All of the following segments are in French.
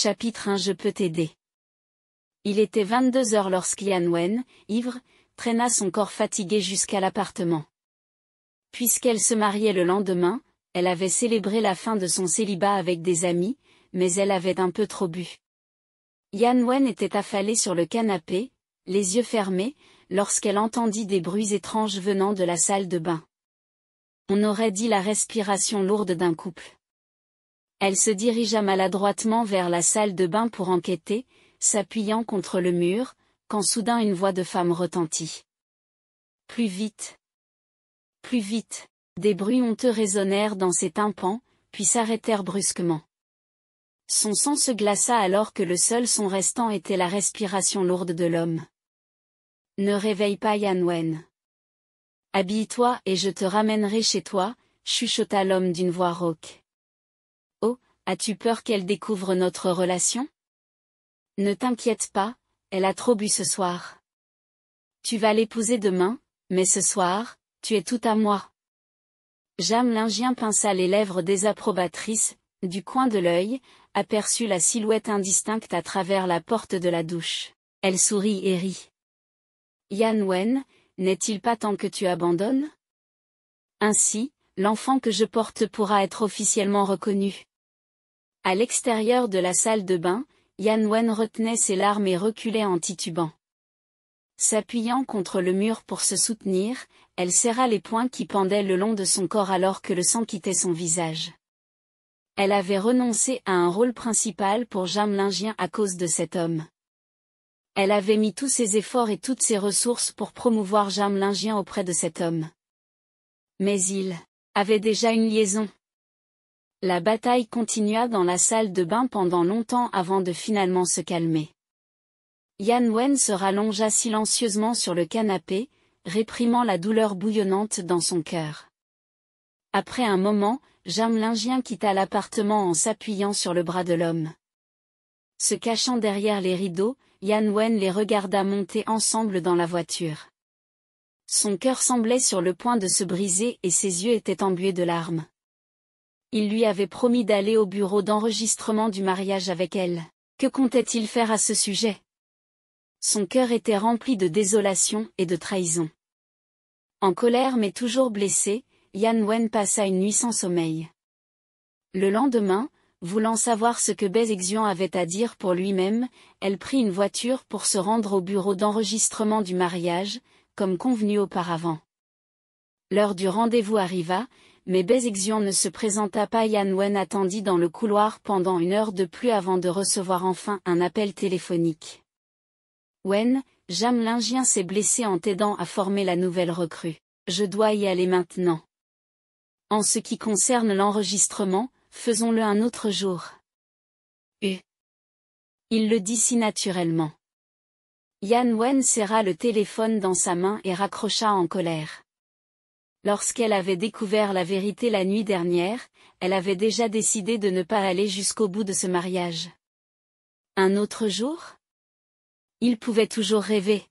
Chapitre 1 Je peux t'aider. Il était 22 heures Yan Wen, ivre, traîna son corps fatigué jusqu'à l'appartement. Puisqu'elle se mariait le lendemain, elle avait célébré la fin de son célibat avec des amis, mais elle avait un peu trop bu. Yan Wen était affalée sur le canapé, les yeux fermés, lorsqu'elle entendit des bruits étranges venant de la salle de bain. On aurait dit la respiration lourde d'un couple. Elle se dirigea maladroitement vers la salle de bain pour enquêter, s'appuyant contre le mur, quand soudain une voix de femme retentit. Plus vite. Plus vite. Des bruits honteux résonnèrent dans ses tympans, puis s'arrêtèrent brusquement. Son sang se glaça alors que le seul son restant était la respiration lourde de l'homme. Ne réveille pas Wen. Habille-toi et je te ramènerai chez toi, chuchota l'homme d'une voix rauque. As-tu peur qu'elle découvre notre relation Ne t'inquiète pas, elle a trop bu ce soir. Tu vas l'épouser demain, mais ce soir, tu es tout à moi. Jam Lingien pinça les lèvres désapprobatrices, du coin de l'œil, aperçut la silhouette indistincte à travers la porte de la douche. Elle sourit et rit. Yan Wen, n'est-il pas temps que tu abandonnes Ainsi, l'enfant que je porte pourra être officiellement reconnu. À l'extérieur de la salle de bain, Yan Wen retenait ses larmes et reculait en titubant. S'appuyant contre le mur pour se soutenir, elle serra les poings qui pendaient le long de son corps alors que le sang quittait son visage. Elle avait renoncé à un rôle principal pour lingien à cause de cet homme. Elle avait mis tous ses efforts et toutes ses ressources pour promouvoir lingien auprès de cet homme. Mais il avait déjà une liaison. La bataille continua dans la salle de bain pendant longtemps avant de finalement se calmer. Yan Wen se rallongea silencieusement sur le canapé, réprimant la douleur bouillonnante dans son cœur. Après un moment, Germelingien quitta l'appartement en s'appuyant sur le bras de l'homme. Se cachant derrière les rideaux, Yan Wen les regarda monter ensemble dans la voiture. Son cœur semblait sur le point de se briser et ses yeux étaient embués de larmes. Il lui avait promis d'aller au bureau d'enregistrement du mariage avec elle. Que comptait-il faire à ce sujet Son cœur était rempli de désolation et de trahison. En colère mais toujours blessé, Yan Wen passa une nuit sans sommeil. Le lendemain, voulant savoir ce que Bei avait à dire pour lui-même, elle prit une voiture pour se rendre au bureau d'enregistrement du mariage, comme convenu auparavant. L'heure du rendez-vous arriva, mais Bezixian ne se présenta pas Yan Wen attendit dans le couloir pendant une heure de plus avant de recevoir enfin un appel téléphonique. Wen, Jam Lingien s'est blessé en t'aidant à former la nouvelle recrue. Je dois y aller maintenant. En ce qui concerne l'enregistrement, faisons-le un autre jour. U. Il le dit si naturellement. Yan Wen serra le téléphone dans sa main et raccrocha en colère. Lorsqu'elle avait découvert la vérité la nuit dernière, elle avait déjà décidé de ne pas aller jusqu'au bout de ce mariage. Un autre jour Il pouvait toujours rêver.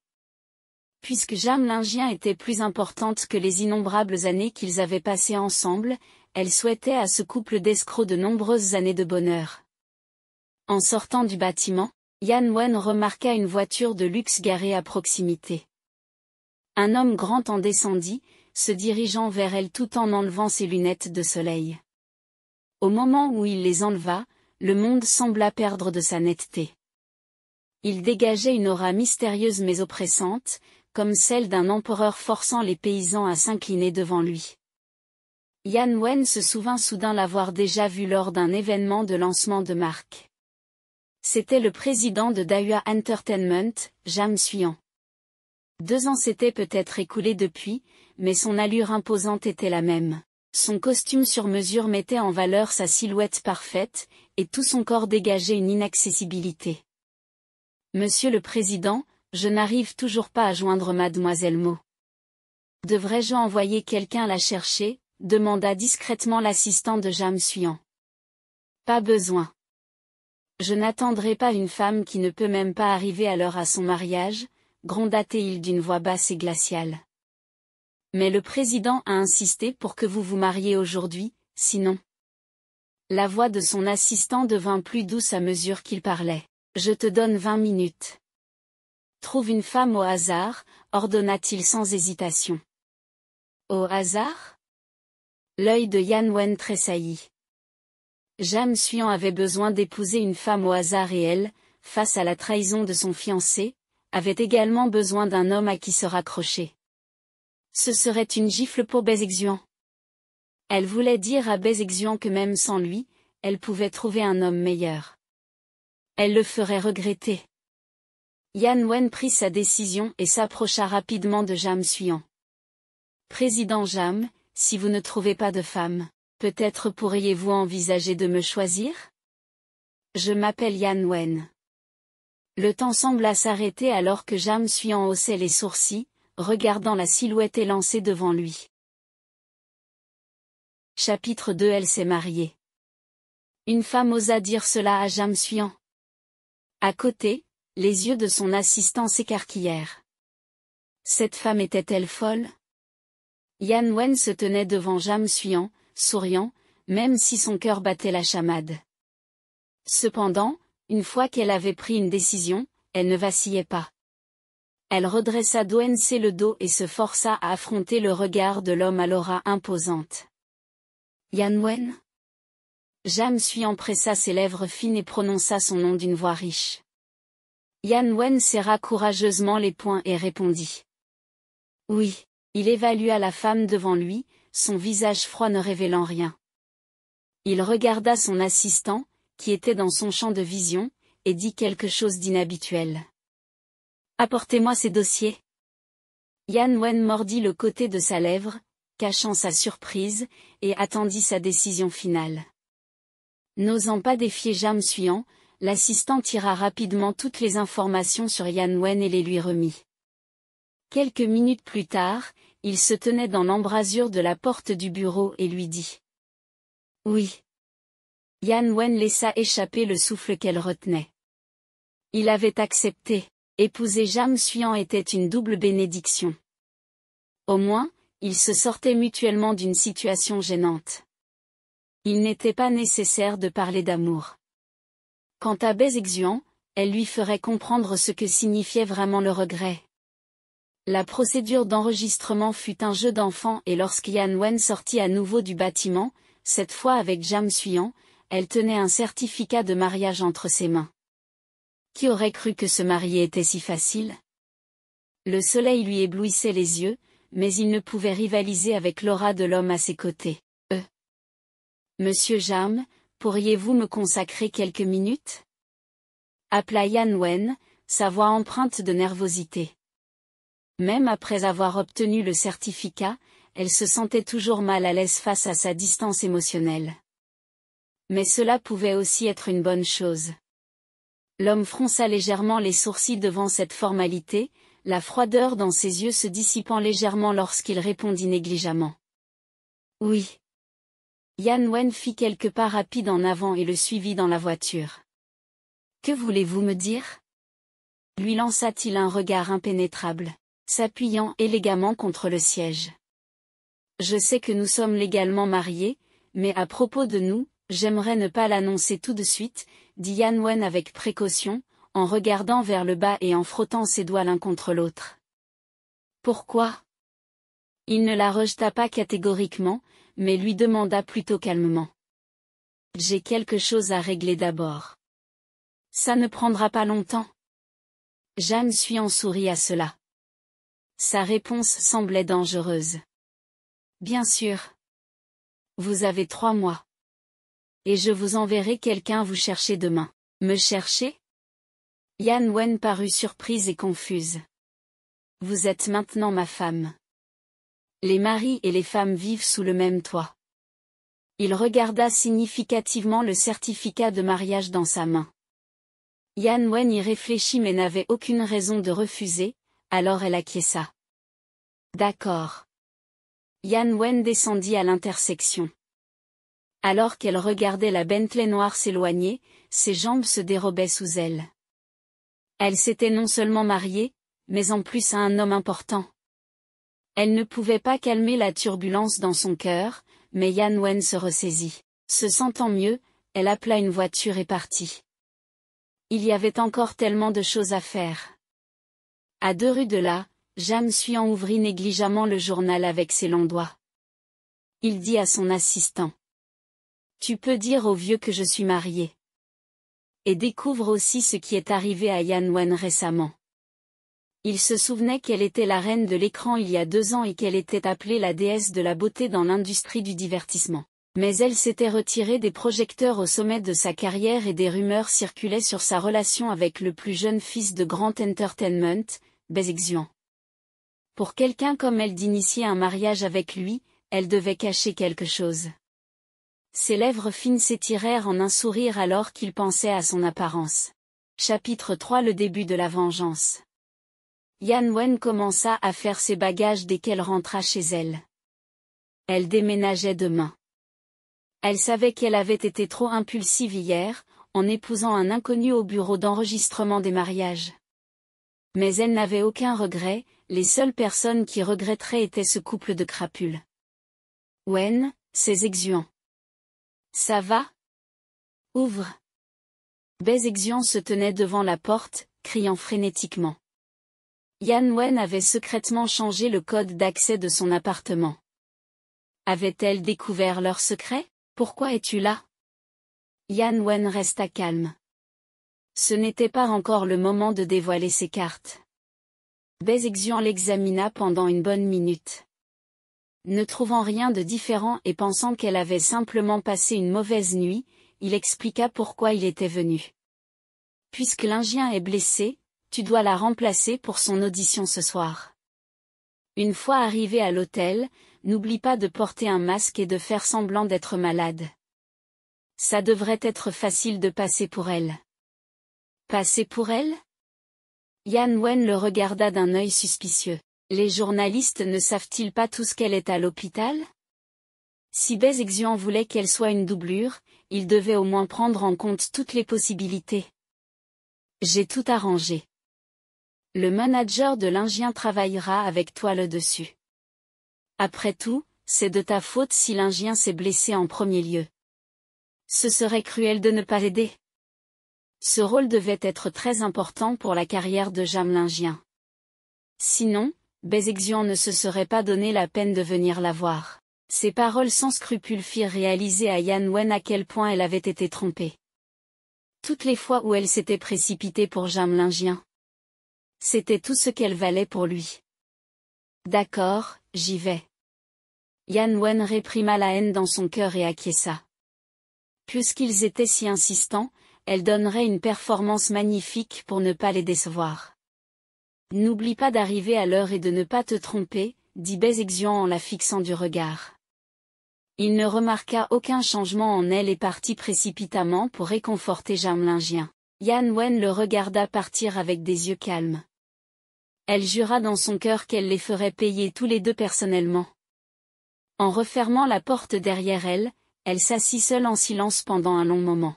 Puisque Lingjian était plus importante que les innombrables années qu'ils avaient passées ensemble, elle souhaitait à ce couple d'escrocs de nombreuses années de bonheur. En sortant du bâtiment, Yan Wen remarqua une voiture de luxe garée à proximité. Un homme grand en descendit, se dirigeant vers elle tout en enlevant ses lunettes de soleil. Au moment où il les enleva, le monde sembla perdre de sa netteté. Il dégageait une aura mystérieuse mais oppressante, comme celle d'un empereur forçant les paysans à s'incliner devant lui. Yan Wen se souvint soudain l'avoir déjà vu lors d'un événement de lancement de marque. C'était le président de Dahua Entertainment, Jam Suyan. Deux ans s'étaient peut-être écoulés depuis, mais son allure imposante était la même. Son costume sur mesure mettait en valeur sa silhouette parfaite, et tout son corps dégageait une inaccessibilité. Monsieur le Président, je n'arrive toujours pas à joindre mademoiselle Mo. Devrais-je envoyer quelqu'un la chercher demanda discrètement l'assistant de James Suyan. Pas besoin. Je n'attendrai pas une femme qui ne peut même pas arriver à l'heure à son mariage, gronda-t-il d'une voix basse et glaciale. Mais le président a insisté pour que vous vous mariez aujourd'hui, sinon. La voix de son assistant devint plus douce à mesure qu'il parlait. Je te donne vingt minutes. Trouve une femme au hasard, ordonna-t-il sans hésitation. Au hasard L'œil de Yan Wen tressaillit. Jam Suyan avait besoin d'épouser une femme au hasard et elle, face à la trahison de son fiancé, avait également besoin d'un homme à qui se raccrocher. Ce serait une gifle pour Bézexuan. Elle voulait dire à Bézexuan que même sans lui, elle pouvait trouver un homme meilleur. Elle le ferait regretter. Yan Wen prit sa décision et s'approcha rapidement de Jam Suyan. Président Jam, si vous ne trouvez pas de femme, peut-être pourriez-vous envisager de me choisir Je m'appelle Yan Wen. Le temps sembla s'arrêter alors que Jam Suyan haussait les sourcils, regardant la silhouette élancée devant lui. Chapitre 2 Elle s'est mariée. Une femme osa dire cela à Suyan. À côté, les yeux de son assistant s'écarquillèrent. Cette femme était-elle folle Yan Wen se tenait devant Suyan, souriant, même si son cœur battait la chamade. Cependant, une fois qu'elle avait pris une décision, elle ne vacillait pas. Elle redressa d'Oense le dos et se força à affronter le regard de l'homme à l'aura imposante. Yan Wen Jam Sui empressa ses lèvres fines et prononça son nom d'une voix riche. Yan Wen serra courageusement les poings et répondit. Oui, il évalua la femme devant lui, son visage froid ne révélant rien. Il regarda son assistant, qui était dans son champ de vision, et dit quelque chose d'inhabituel. Apportez-moi ces dossiers. Yan Wen mordit le côté de sa lèvre, cachant sa surprise, et attendit sa décision finale. N'osant pas défier Jam Suyan, l'assistant tira rapidement toutes les informations sur Yan Wen et les lui remit. Quelques minutes plus tard, il se tenait dans l'embrasure de la porte du bureau et lui dit. Oui. Yan Wen laissa échapper le souffle qu'elle retenait. Il avait accepté. Épouser Jam Suyan était une double bénédiction. Au moins, ils se sortaient mutuellement d'une situation gênante. Il n'était pas nécessaire de parler d'amour. Quant à Bézexuan, elle lui ferait comprendre ce que signifiait vraiment le regret. La procédure d'enregistrement fut un jeu d'enfant et lorsque Yan Wen sortit à nouveau du bâtiment, cette fois avec Jam Suyan, elle tenait un certificat de mariage entre ses mains. Qui aurait cru que se marier était si facile Le soleil lui éblouissait les yeux, mais il ne pouvait rivaliser avec l'aura de l'homme à ses côtés. Euh. Monsieur Jam, pourriez-vous me consacrer quelques minutes Appela Yan Wen, sa voix empreinte de nervosité. Même après avoir obtenu le certificat, elle se sentait toujours mal à l'aise face à sa distance émotionnelle. Mais cela pouvait aussi être une bonne chose. L'homme fronça légèrement les sourcils devant cette formalité, la froideur dans ses yeux se dissipant légèrement lorsqu'il répondit négligemment. Oui. Yan Wen fit quelques pas rapides en avant et le suivit dans la voiture. Que voulez-vous me dire lui lança-t-il un regard impénétrable, s'appuyant élégamment contre le siège. Je sais que nous sommes légalement mariés, mais à propos de nous, j'aimerais ne pas l'annoncer tout de suite, dit Yan Wen avec précaution, en regardant vers le bas et en frottant ses doigts l'un contre l'autre. Pourquoi Il ne la rejeta pas catégoriquement, mais lui demanda plutôt calmement. J'ai quelque chose à régler d'abord. Ça ne prendra pas longtemps. Jeanne en sourit à cela. Sa réponse semblait dangereuse. Bien sûr. Vous avez trois mois et je vous enverrai quelqu'un vous chercher demain. Me chercher Yan Wen parut surprise et confuse. Vous êtes maintenant ma femme. Les maris et les femmes vivent sous le même toit. Il regarda significativement le certificat de mariage dans sa main. Yan Wen y réfléchit mais n'avait aucune raison de refuser, alors elle acquiesça. D'accord. Yan Wen descendit à l'intersection. Alors qu'elle regardait la Bentley noire s'éloigner, ses jambes se dérobaient sous elle. Elle s'était non seulement mariée, mais en plus à un homme important. Elle ne pouvait pas calmer la turbulence dans son cœur, mais Yan Wen se ressaisit. Se sentant mieux, elle appela une voiture et partit. Il y avait encore tellement de choses à faire. À deux rues de là, Jeanne Suyan ouvrit négligemment le journal avec ses longs doigts. Il dit à son assistant. Tu peux dire au vieux que je suis mariée. Et découvre aussi ce qui est arrivé à Yan Wen récemment. Il se souvenait qu'elle était la reine de l'écran il y a deux ans et qu'elle était appelée la déesse de la beauté dans l'industrie du divertissement. Mais elle s'était retirée des projecteurs au sommet de sa carrière et des rumeurs circulaient sur sa relation avec le plus jeune fils de Grand Entertainment, Bezexian. Pour quelqu'un comme elle d'initier un mariage avec lui, elle devait cacher quelque chose. Ses lèvres fines s'étirèrent en un sourire alors qu'il pensait à son apparence. Chapitre 3 Le début de la vengeance Yan Wen commença à faire ses bagages dès qu'elle rentra chez elle. Elle déménageait demain. Elle savait qu'elle avait été trop impulsive hier, en épousant un inconnu au bureau d'enregistrement des mariages. Mais elle n'avait aucun regret, les seules personnes qui regretteraient étaient ce couple de crapules. Wen, ses exuants. Ça va Ouvre. Bezexian se tenait devant la porte, criant frénétiquement. Yan Wen avait secrètement changé le code d'accès de son appartement. Avait-elle découvert leur secret Pourquoi es-tu là Yan Wen resta calme. Ce n'était pas encore le moment de dévoiler ses cartes. Bezexian l'examina pendant une bonne minute. Ne trouvant rien de différent et pensant qu'elle avait simplement passé une mauvaise nuit, il expliqua pourquoi il était venu. Puisque l'Ingien est blessé, tu dois la remplacer pour son audition ce soir. Une fois arrivé à l'hôtel, n'oublie pas de porter un masque et de faire semblant d'être malade. Ça devrait être facile de passer pour elle. Passer pour elle Yan Wen le regarda d'un œil suspicieux. Les journalistes ne savent-ils pas tout ce qu'elle est à l'hôpital Si Bézexian voulait qu'elle soit une doublure, il devait au moins prendre en compte toutes les possibilités. J'ai tout arrangé. Le manager de l'Ingien travaillera avec toi le dessus. Après tout, c'est de ta faute si l'Ingien s'est blessé en premier lieu. Ce serait cruel de ne pas l'aider. Ce rôle devait être très important pour la carrière de lingien. Sinon, Bézexian ne se serait pas donné la peine de venir la voir. Ces paroles sans scrupule firent réaliser à Yan Wen à quel point elle avait été trompée. Toutes les fois où elle s'était précipitée pour Jamelingien. C'était tout ce qu'elle valait pour lui. D'accord, j'y vais. Yan Wen réprima la haine dans son cœur et acquiesça. Puisqu'ils étaient si insistants, elle donnerait une performance magnifique pour ne pas les décevoir. N'oublie pas d'arriver à l'heure et de ne pas te tromper, dit Bez en la fixant du regard. Il ne remarqua aucun changement en elle et partit précipitamment pour réconforter jamlingien. Yan Wen le regarda partir avec des yeux calmes. Elle jura dans son cœur qu'elle les ferait payer tous les deux personnellement. En refermant la porte derrière elle, elle s'assit seule en silence pendant un long moment.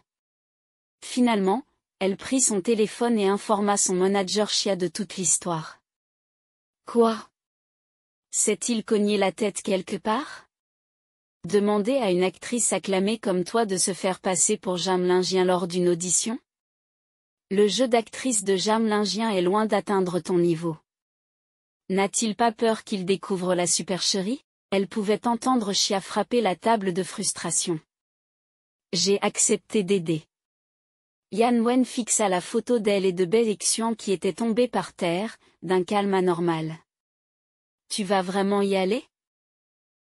Finalement, elle prit son téléphone et informa son manager Chia de toute l'histoire. Quoi S'est-il cogné la tête quelque part Demander à une actrice acclamée comme toi de se faire passer pour Jamelingien lors d'une audition Le jeu d'actrice de Jamelingien est loin d'atteindre ton niveau. N'a-t-il pas peur qu'il découvre la supercherie Elle pouvait entendre Chia frapper la table de frustration. J'ai accepté d'aider. Yan Wen fixa la photo d'elle et de Bei qui était tombée par terre, d'un calme anormal. Tu vas vraiment y aller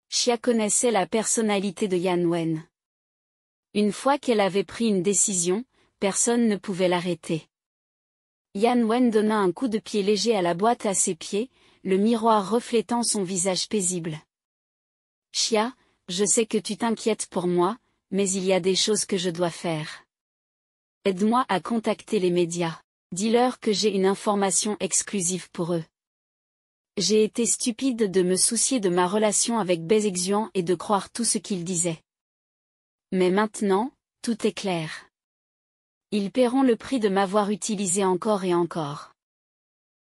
Xia connaissait la personnalité de Yan Wen. Une fois qu'elle avait pris une décision, personne ne pouvait l'arrêter. Yan Wen donna un coup de pied léger à la boîte à ses pieds, le miroir reflétant son visage paisible. Chia, je sais que tu t'inquiètes pour moi, mais il y a des choses que je dois faire. Aide-moi à contacter les médias. Dis-leur que j'ai une information exclusive pour eux. J'ai été stupide de me soucier de ma relation avec Bézexuan et de croire tout ce qu'il disait. Mais maintenant, tout est clair. Ils paieront le prix de m'avoir utilisé encore et encore.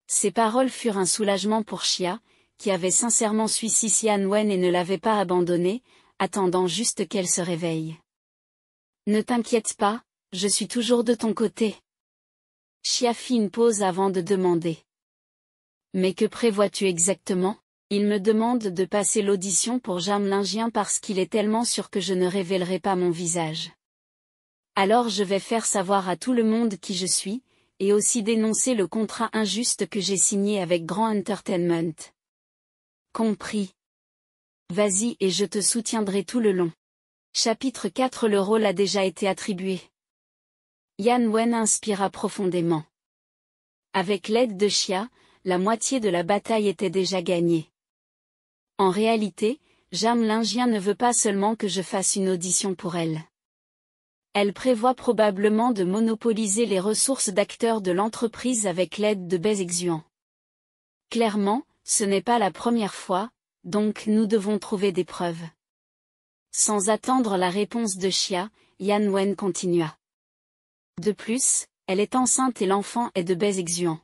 Ces paroles furent un soulagement pour Chia, qui avait sincèrement suicidé Sian Wen et ne l'avait pas abandonné, attendant juste qu'elle se réveille. Ne t'inquiète pas, je suis toujours de ton côté. fit une pause avant de demander. Mais que prévois-tu exactement Il me demande de passer l'audition pour Lingjian parce qu'il est tellement sûr que je ne révélerai pas mon visage. Alors je vais faire savoir à tout le monde qui je suis, et aussi dénoncer le contrat injuste que j'ai signé avec Grand Entertainment. Compris. Vas-y et je te soutiendrai tout le long. Chapitre 4 Le rôle a déjà été attribué. Yan Wen inspira profondément. Avec l'aide de Xia, la moitié de la bataille était déjà gagnée. En réalité, Jam Lingien ne veut pas seulement que je fasse une audition pour elle. Elle prévoit probablement de monopoliser les ressources d'acteurs de l'entreprise avec l'aide de Bei Clairement, ce n'est pas la première fois, donc nous devons trouver des preuves. Sans attendre la réponse de Xia, Yan Wen continua. De plus, elle est enceinte et l'enfant est de bais exuant.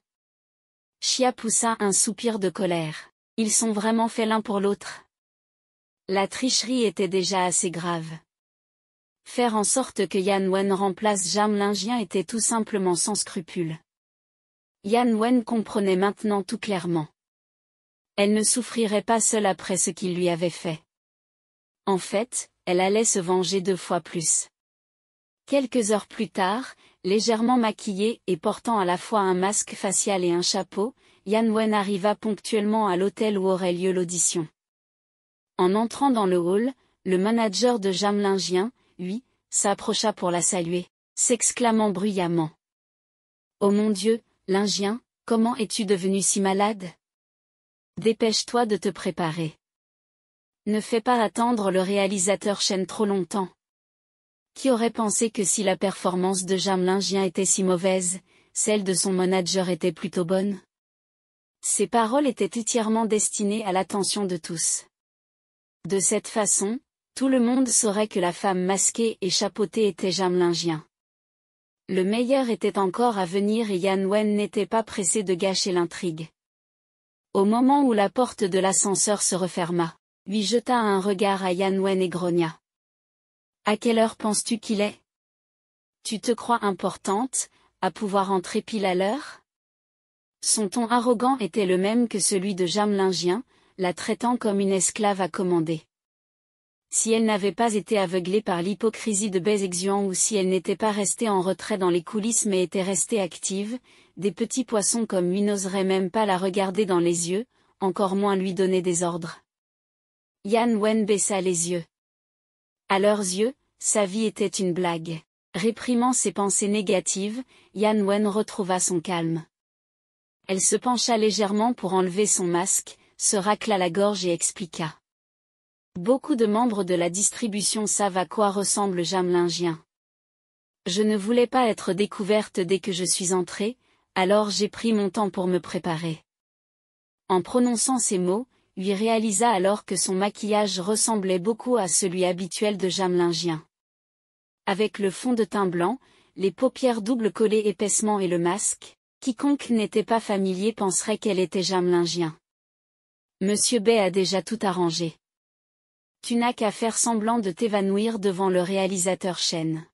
Chia poussa un soupir de colère. Ils sont vraiment faits l'un pour l'autre. La tricherie était déjà assez grave. Faire en sorte que Yan Wen remplace Jam Lingien était tout simplement sans scrupule. Yan Wen comprenait maintenant tout clairement. Elle ne souffrirait pas seule après ce qu'il lui avait fait. En fait, elle allait se venger deux fois plus. Quelques heures plus tard, légèrement maquillé et portant à la fois un masque facial et un chapeau, Yan Wen arriva ponctuellement à l'hôtel où aurait lieu l'audition. En entrant dans le hall, le manager de Jam L'Ingien, lui, s'approcha pour la saluer, s'exclamant bruyamment. Oh mon Dieu, Lingien, comment es-tu devenu si malade Dépêche-toi de te préparer. Ne fais pas attendre le réalisateur chaîne trop longtemps. Qui aurait pensé que si la performance de jamlingien était si mauvaise, celle de son manager était plutôt bonne Ces paroles étaient entièrement destinées à l'attention de tous. De cette façon, tout le monde saurait que la femme masquée et chapeautée était Jamlingian. Le meilleur était encore à venir et Yan Wen n'était pas pressé de gâcher l'intrigue. Au moment où la porte de l'ascenseur se referma, lui jeta un regard à Yan Wen et grogna. À quelle heure penses-tu qu'il est Tu te crois importante, à pouvoir entrer pile à l'heure Son ton arrogant était le même que celui de Jamelingien, la traitant comme une esclave à commander. Si elle n'avait pas été aveuglée par l'hypocrisie de Bézexuan ou si elle n'était pas restée en retrait dans les coulisses mais était restée active, des petits poissons comme lui n'oseraient même pas la regarder dans les yeux, encore moins lui donner des ordres. Yan Wen baissa les yeux. À leurs yeux, sa vie était une blague. Réprimant ses pensées négatives, Yan Wen retrouva son calme. Elle se pencha légèrement pour enlever son masque, se racla la gorge et expliqua. Beaucoup de membres de la distribution savent à quoi ressemble Jamelingien. Je ne voulais pas être découverte dès que je suis entrée, alors j'ai pris mon temps pour me préparer. En prononçant ces mots, lui réalisa alors que son maquillage ressemblait beaucoup à celui habituel de Jamelingien. Avec le fond de teint blanc, les paupières doubles collées épaissement et le masque, quiconque n'était pas familier penserait qu'elle était Jamelingien. Monsieur Bay a déjà tout arrangé. Tu n'as qu'à faire semblant de t'évanouir devant le réalisateur Chen.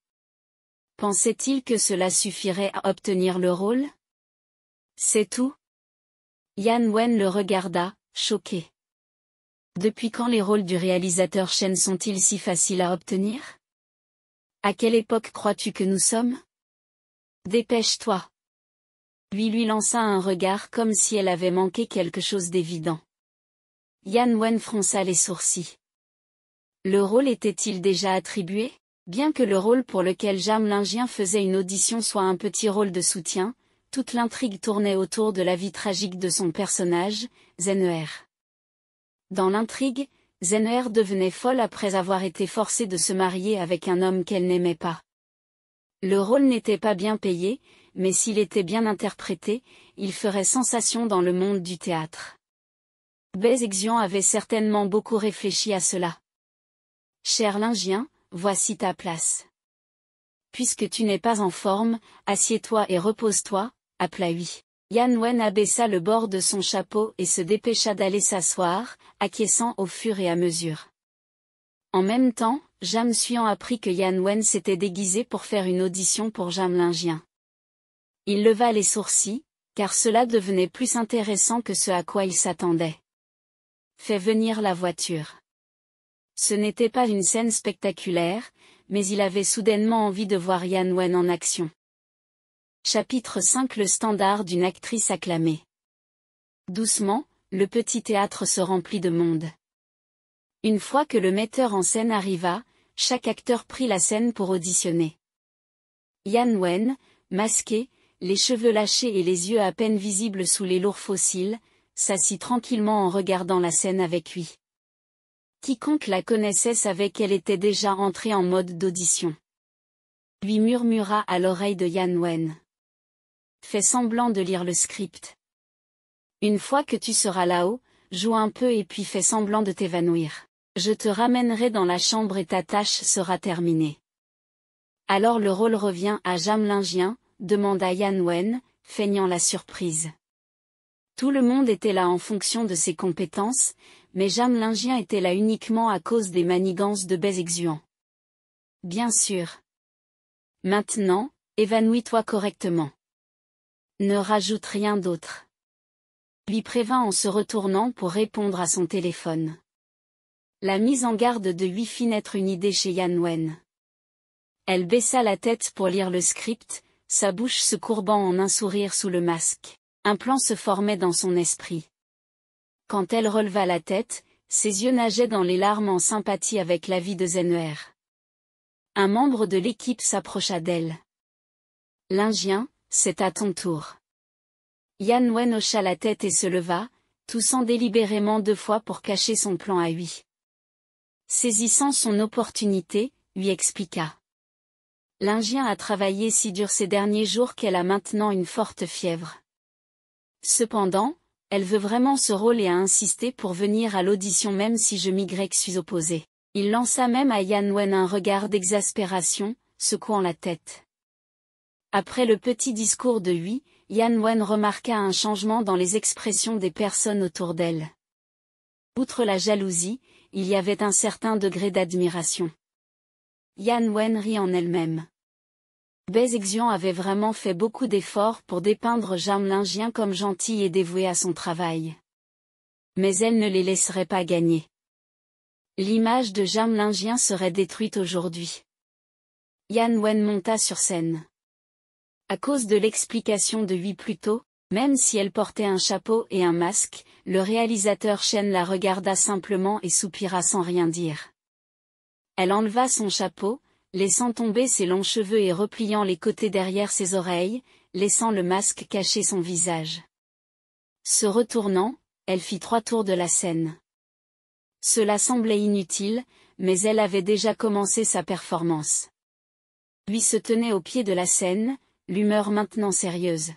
Pensait-il que cela suffirait à obtenir le rôle C'est tout Yan Wen le regarda, choqué. Depuis quand les rôles du réalisateur Chen sont-ils si faciles à obtenir À quelle époque crois-tu que nous sommes Dépêche-toi. Lui lui lança un regard comme si elle avait manqué quelque chose d'évident. Yan Wen fronça les sourcils. Le rôle était-il déjà attribué Bien que le rôle pour lequel Jam faisait une audition soit un petit rôle de soutien, toute l'intrigue tournait autour de la vie tragique de son personnage, Zener. Dans l'intrigue, Zener devenait folle après avoir été forcée de se marier avec un homme qu'elle n'aimait pas. Le rôle n'était pas bien payé, mais s'il était bien interprété, il ferait sensation dans le monde du théâtre. Bézexion avait certainement beaucoup réfléchi à cela. Cher Lingien, voici ta place. Puisque tu n'es pas en forme, assieds-toi et repose-toi, lui, Yan Wen abaissa le bord de son chapeau et se dépêcha d'aller s'asseoir, acquiesçant au fur et à mesure. En même temps, Jam Suan apprit que Yan Wen s'était déguisé pour faire une audition pour Jam Lingien. Il leva les sourcils, car cela devenait plus intéressant que ce à quoi il s'attendait. Fais venir la voiture. Ce n'était pas une scène spectaculaire, mais il avait soudainement envie de voir Yan Wen en action. Chapitre 5 Le standard d'une actrice acclamée. Doucement, le petit théâtre se remplit de monde. Une fois que le metteur en scène arriva, chaque acteur prit la scène pour auditionner. Yan Wen, masqué, les cheveux lâchés et les yeux à peine visibles sous les lourds fossiles, s'assit tranquillement en regardant la scène avec lui. Quiconque la connaissait savait qu'elle était déjà entrée en mode d'audition. Lui murmura à l'oreille de Yan Wen fais semblant de lire le script. Une fois que tu seras là-haut, joue un peu et puis fais semblant de t'évanouir. Je te ramènerai dans la chambre et ta tâche sera terminée. Alors le rôle revient à Jamlingien ?» demanda Yan Wen, feignant la surprise. Tout le monde était là en fonction de ses compétences, mais lingien était là uniquement à cause des manigances de Bézexuan. Bien sûr. Maintenant, évanouis-toi correctement. Ne rajoute rien d'autre. Lui prévint en se retournant pour répondre à son téléphone. La mise en garde de lui fit naître une idée chez Yan Wen. Elle baissa la tête pour lire le script, sa bouche se courbant en un sourire sous le masque. Un plan se formait dans son esprit. Quand elle releva la tête, ses yeux nageaient dans les larmes en sympathie avec la vie de Zenuer. Un membre de l'équipe s'approcha d'elle. L'Ingien, c'est à ton tour. Yan Wen hocha la tête et se leva, toussant délibérément deux fois pour cacher son plan à lui. Saisissant son opportunité, lui expliqua. L'Ingien a travaillé si dur ces derniers jours qu'elle a maintenant une forte fièvre. Cependant, elle veut vraiment ce rôle et a insisté pour venir à l'audition même si je m'y suis opposé. Il lança même à Yan Wen un regard d'exaspération, secouant la tête. Après le petit discours de lui, Yan Wen remarqua un changement dans les expressions des personnes autour d'elle. Outre la jalousie, il y avait un certain degré d'admiration. Yan Wen rit en elle-même. Bei avait vraiment fait beaucoup d'efforts pour dépeindre Lingien comme gentil et dévoué à son travail. Mais elle ne les laisserait pas gagner. L'image de Lingien serait détruite aujourd'hui. Yan Wen monta sur scène. À cause de l'explication de lui plus tôt, même si elle portait un chapeau et un masque, le réalisateur Chen la regarda simplement et soupira sans rien dire. Elle enleva son chapeau, laissant tomber ses longs cheveux et repliant les côtés derrière ses oreilles, laissant le masque cacher son visage. Se retournant, elle fit trois tours de la scène. Cela semblait inutile, mais elle avait déjà commencé sa performance. Lui se tenait au pied de la scène, l'humeur maintenant sérieuse.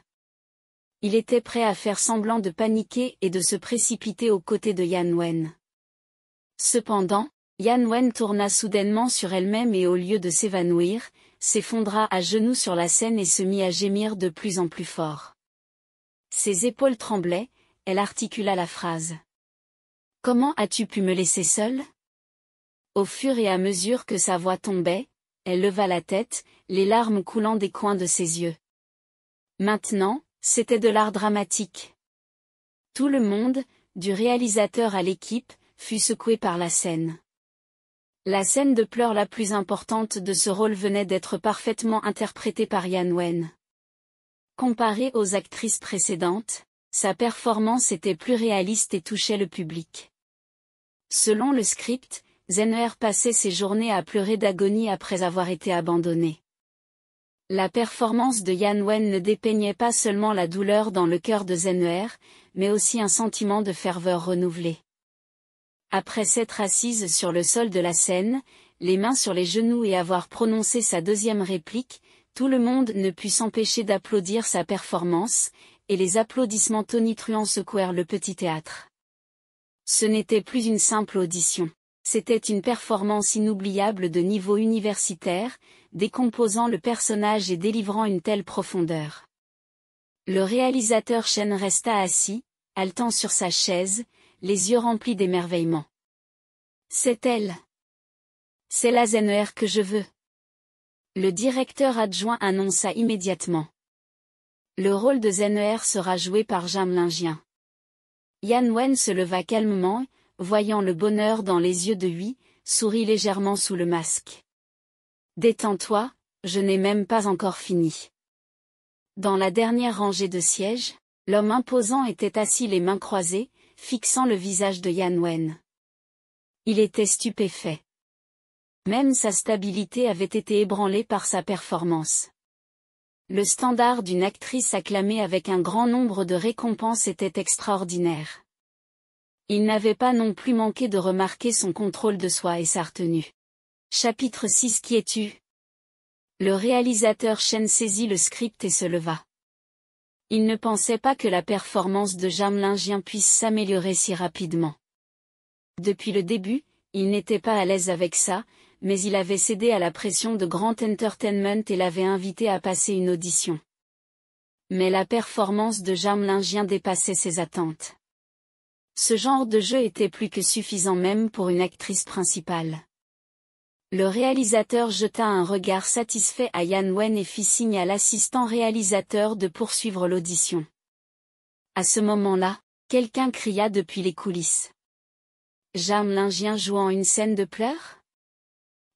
Il était prêt à faire semblant de paniquer et de se précipiter aux côtés de Yan Wen. Cependant, Yan Wen tourna soudainement sur elle-même et au lieu de s'évanouir, s'effondra à genoux sur la scène et se mit à gémir de plus en plus fort. Ses épaules tremblaient, elle articula la phrase. Comment as-tu pu me laisser seule Au fur et à mesure que sa voix tombait, elle leva la tête, les larmes coulant des coins de ses yeux. Maintenant, c'était de l'art dramatique. Tout le monde, du réalisateur à l'équipe, fut secoué par la scène. La scène de pleurs la plus importante de ce rôle venait d'être parfaitement interprétée par Yan Wen. Comparée aux actrices précédentes, sa performance était plus réaliste et touchait le public. Selon le script, zener passait ses journées à pleurer d'agonie après avoir été abandonné. La performance de Yan Wen ne dépeignait pas seulement la douleur dans le cœur de Zenuer, mais aussi un sentiment de ferveur renouvelée. Après s'être assise sur le sol de la scène, les mains sur les genoux et avoir prononcé sa deuxième réplique, tout le monde ne put s'empêcher d'applaudir sa performance, et les applaudissements tonitruants secouèrent le petit théâtre. Ce n'était plus une simple audition. C'était une performance inoubliable de niveau universitaire, décomposant le personnage et délivrant une telle profondeur. Le réalisateur Chen resta assis, haletant sur sa chaise, les yeux remplis d'émerveillement. C'est elle. C'est la Zener que je veux. Le directeur adjoint annonça immédiatement. Le rôle de Zener sera joué par Jam Lingien. Yan Wen se leva calmement, voyant le bonheur dans les yeux de lui, sourit légèrement sous le masque. Détends-toi, je n'ai même pas encore fini. Dans la dernière rangée de sièges, l'homme imposant était assis les mains croisées, fixant le visage de Yan Wen. Il était stupéfait. Même sa stabilité avait été ébranlée par sa performance. Le standard d'une actrice acclamée avec un grand nombre de récompenses était extraordinaire. Il n'avait pas non plus manqué de remarquer son contrôle de soi et sa retenue. Chapitre 6 Qui es-tu Le réalisateur Chen saisit le script et se leva. Il ne pensait pas que la performance de Jamelingien puisse s'améliorer si rapidement. Depuis le début, il n'était pas à l'aise avec ça, mais il avait cédé à la pression de Grand Entertainment et l'avait invité à passer une audition. Mais la performance de jamlingien dépassait ses attentes. Ce genre de jeu était plus que suffisant même pour une actrice principale. Le réalisateur jeta un regard satisfait à Yan Wen et fit signe à l'assistant réalisateur de poursuivre l'audition. À ce moment-là, quelqu'un cria depuis les coulisses. Jam Lingien jouant une scène de pleurs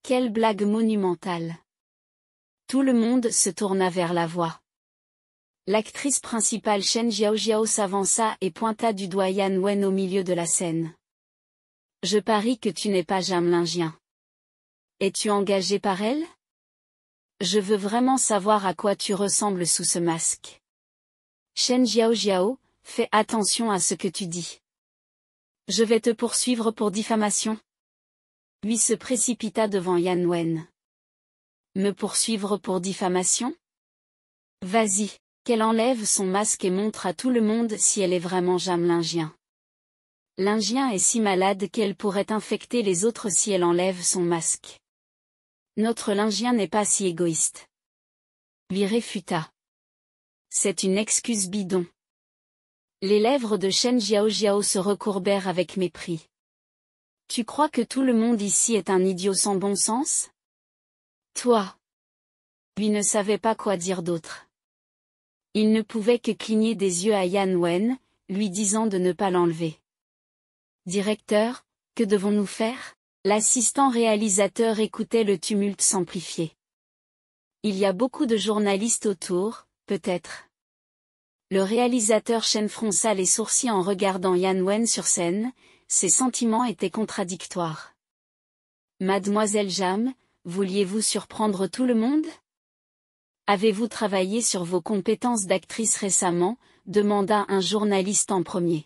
Quelle blague monumentale Tout le monde se tourna vers la voix. L'actrice principale Shen Jiaojiao s'avança et pointa du doigt Yan Wen au milieu de la scène. Je parie que tu n'es pas Jam Lingien. Es-tu engagé par elle Je veux vraiment savoir à quoi tu ressembles sous ce masque. Shen Jiao Jiao, fais attention à ce que tu dis. Je vais te poursuivre pour diffamation. Lui se précipita devant Yan Wen. Me poursuivre pour diffamation Vas-y, qu'elle enlève son masque et montre à tout le monde si elle est vraiment Jam Lingien. Lingien est si malade qu'elle pourrait infecter les autres si elle enlève son masque. Notre lingien n'est pas si égoïste. Lui réfuta. C'est une excuse bidon. Les lèvres de Shen Jiao Jiao se recourbèrent avec mépris. Tu crois que tout le monde ici est un idiot sans bon sens Toi Lui ne savait pas quoi dire d'autre. Il ne pouvait que cligner des yeux à Yan Wen, lui disant de ne pas l'enlever. Directeur, que devons-nous faire L'assistant réalisateur écoutait le tumulte s'amplifier. Il y a beaucoup de journalistes autour, peut-être. Le réalisateur Chen fronça les sourcils en regardant Yan Wen sur scène, ses sentiments étaient contradictoires. Mademoiselle Jam, vouliez-vous surprendre tout le monde Avez-vous travaillé sur vos compétences d'actrice récemment demanda un journaliste en premier.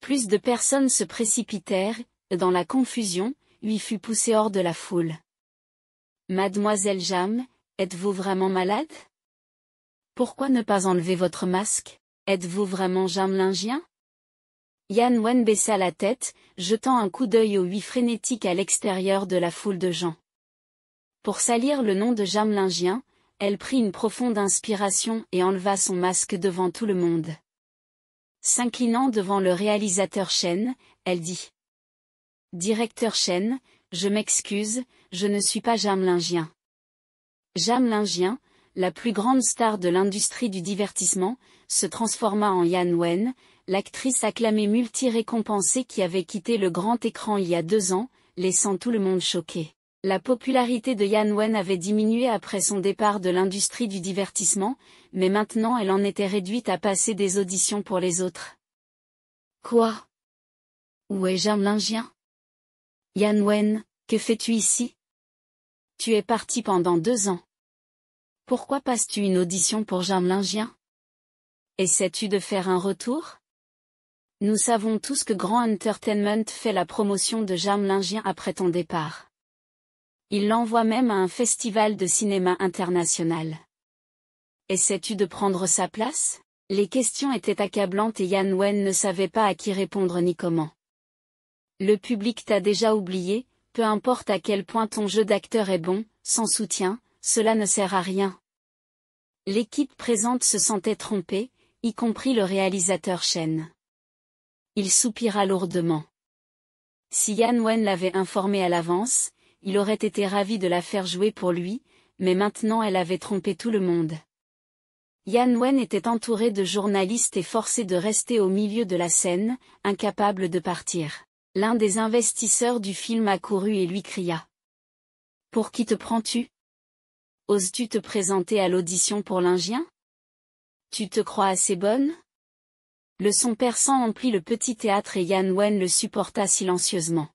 Plus de personnes se précipitèrent, dans la confusion, lui fut poussé hors de la foule. Mademoiselle Jam, êtes-vous vraiment malade Pourquoi ne pas enlever votre masque Êtes-vous vraiment lingien? Yan Wen baissa la tête, jetant un coup d'œil au huit frénétiques à l'extérieur de la foule de gens. Pour salir le nom de lingien, elle prit une profonde inspiration et enleva son masque devant tout le monde. S'inclinant devant le réalisateur Chen, elle dit Directeur Chen, je m'excuse, je ne suis pas Jamlingien. Jamlingien, la plus grande star de l'industrie du divertissement, se transforma en Yan Wen, l'actrice acclamée multi-récompensée qui avait quitté le grand écran il y a deux ans, laissant tout le monde choqué. La popularité de Yan Wen avait diminué après son départ de l'industrie du divertissement, mais maintenant elle en était réduite à passer des auditions pour les autres. Quoi Où est jamlingien Wen, que fais-tu ici Tu es parti pendant deux ans. Pourquoi passes-tu une audition pour et Essaies-tu de faire un retour Nous savons tous que Grand Entertainment fait la promotion de Germelingien après ton départ. Il l'envoie même à un festival de cinéma international. Essaies-tu de prendre sa place Les questions étaient accablantes et Yan Wen ne savait pas à qui répondre ni comment. Le public t'a déjà oublié, peu importe à quel point ton jeu d'acteur est bon, sans soutien, cela ne sert à rien. L'équipe présente se sentait trompée, y compris le réalisateur Chen. Il soupira lourdement. Si Yan Wen l'avait informé à l'avance, il aurait été ravi de la faire jouer pour lui, mais maintenant elle avait trompé tout le monde. Yan Wen était entouré de journalistes et forcé de rester au milieu de la scène, incapable de partir. L'un des investisseurs du film accourut et lui cria. Pour qui te prends-tu Oses-tu te présenter à l'audition pour l'Ingien Tu te crois assez bonne Le son perçant emplit le petit théâtre et Yan Wen le supporta silencieusement.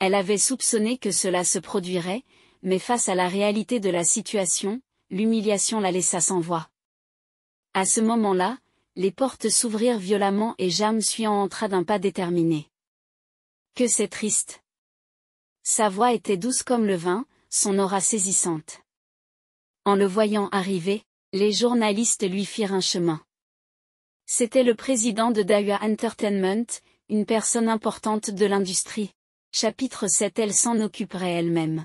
Elle avait soupçonné que cela se produirait, mais face à la réalité de la situation, l'humiliation la laissa sans voix. À ce moment-là, les portes s'ouvrirent violemment et Jam Suyan entra d'un pas déterminé. Que c'est triste. Sa voix était douce comme le vin, son aura saisissante. En le voyant arriver, les journalistes lui firent un chemin. C'était le président de Dahua Entertainment, une personne importante de l'industrie. Chapitre 7 Elle s'en occuperait elle-même.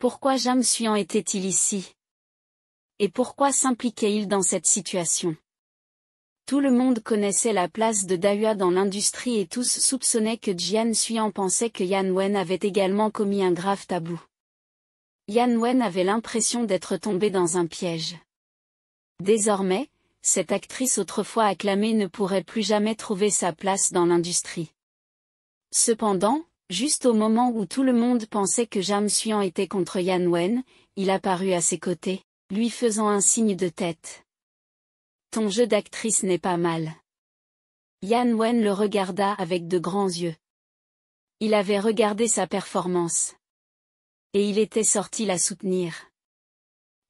Pourquoi James Suyan était-il ici Et pourquoi s'impliquait-il dans cette situation tout le monde connaissait la place de Dahua dans l'industrie et tous soupçonnaient que Jian Suyan pensait que Yan Wen avait également commis un grave tabou. Yan Wen avait l'impression d'être tombé dans un piège. Désormais, cette actrice autrefois acclamée ne pourrait plus jamais trouver sa place dans l'industrie. Cependant, juste au moment où tout le monde pensait que Jam Suyan était contre Yan Wen, il apparut à ses côtés, lui faisant un signe de tête. Ton jeu d'actrice n'est pas mal. Yan Wen le regarda avec de grands yeux. Il avait regardé sa performance. Et il était sorti la soutenir.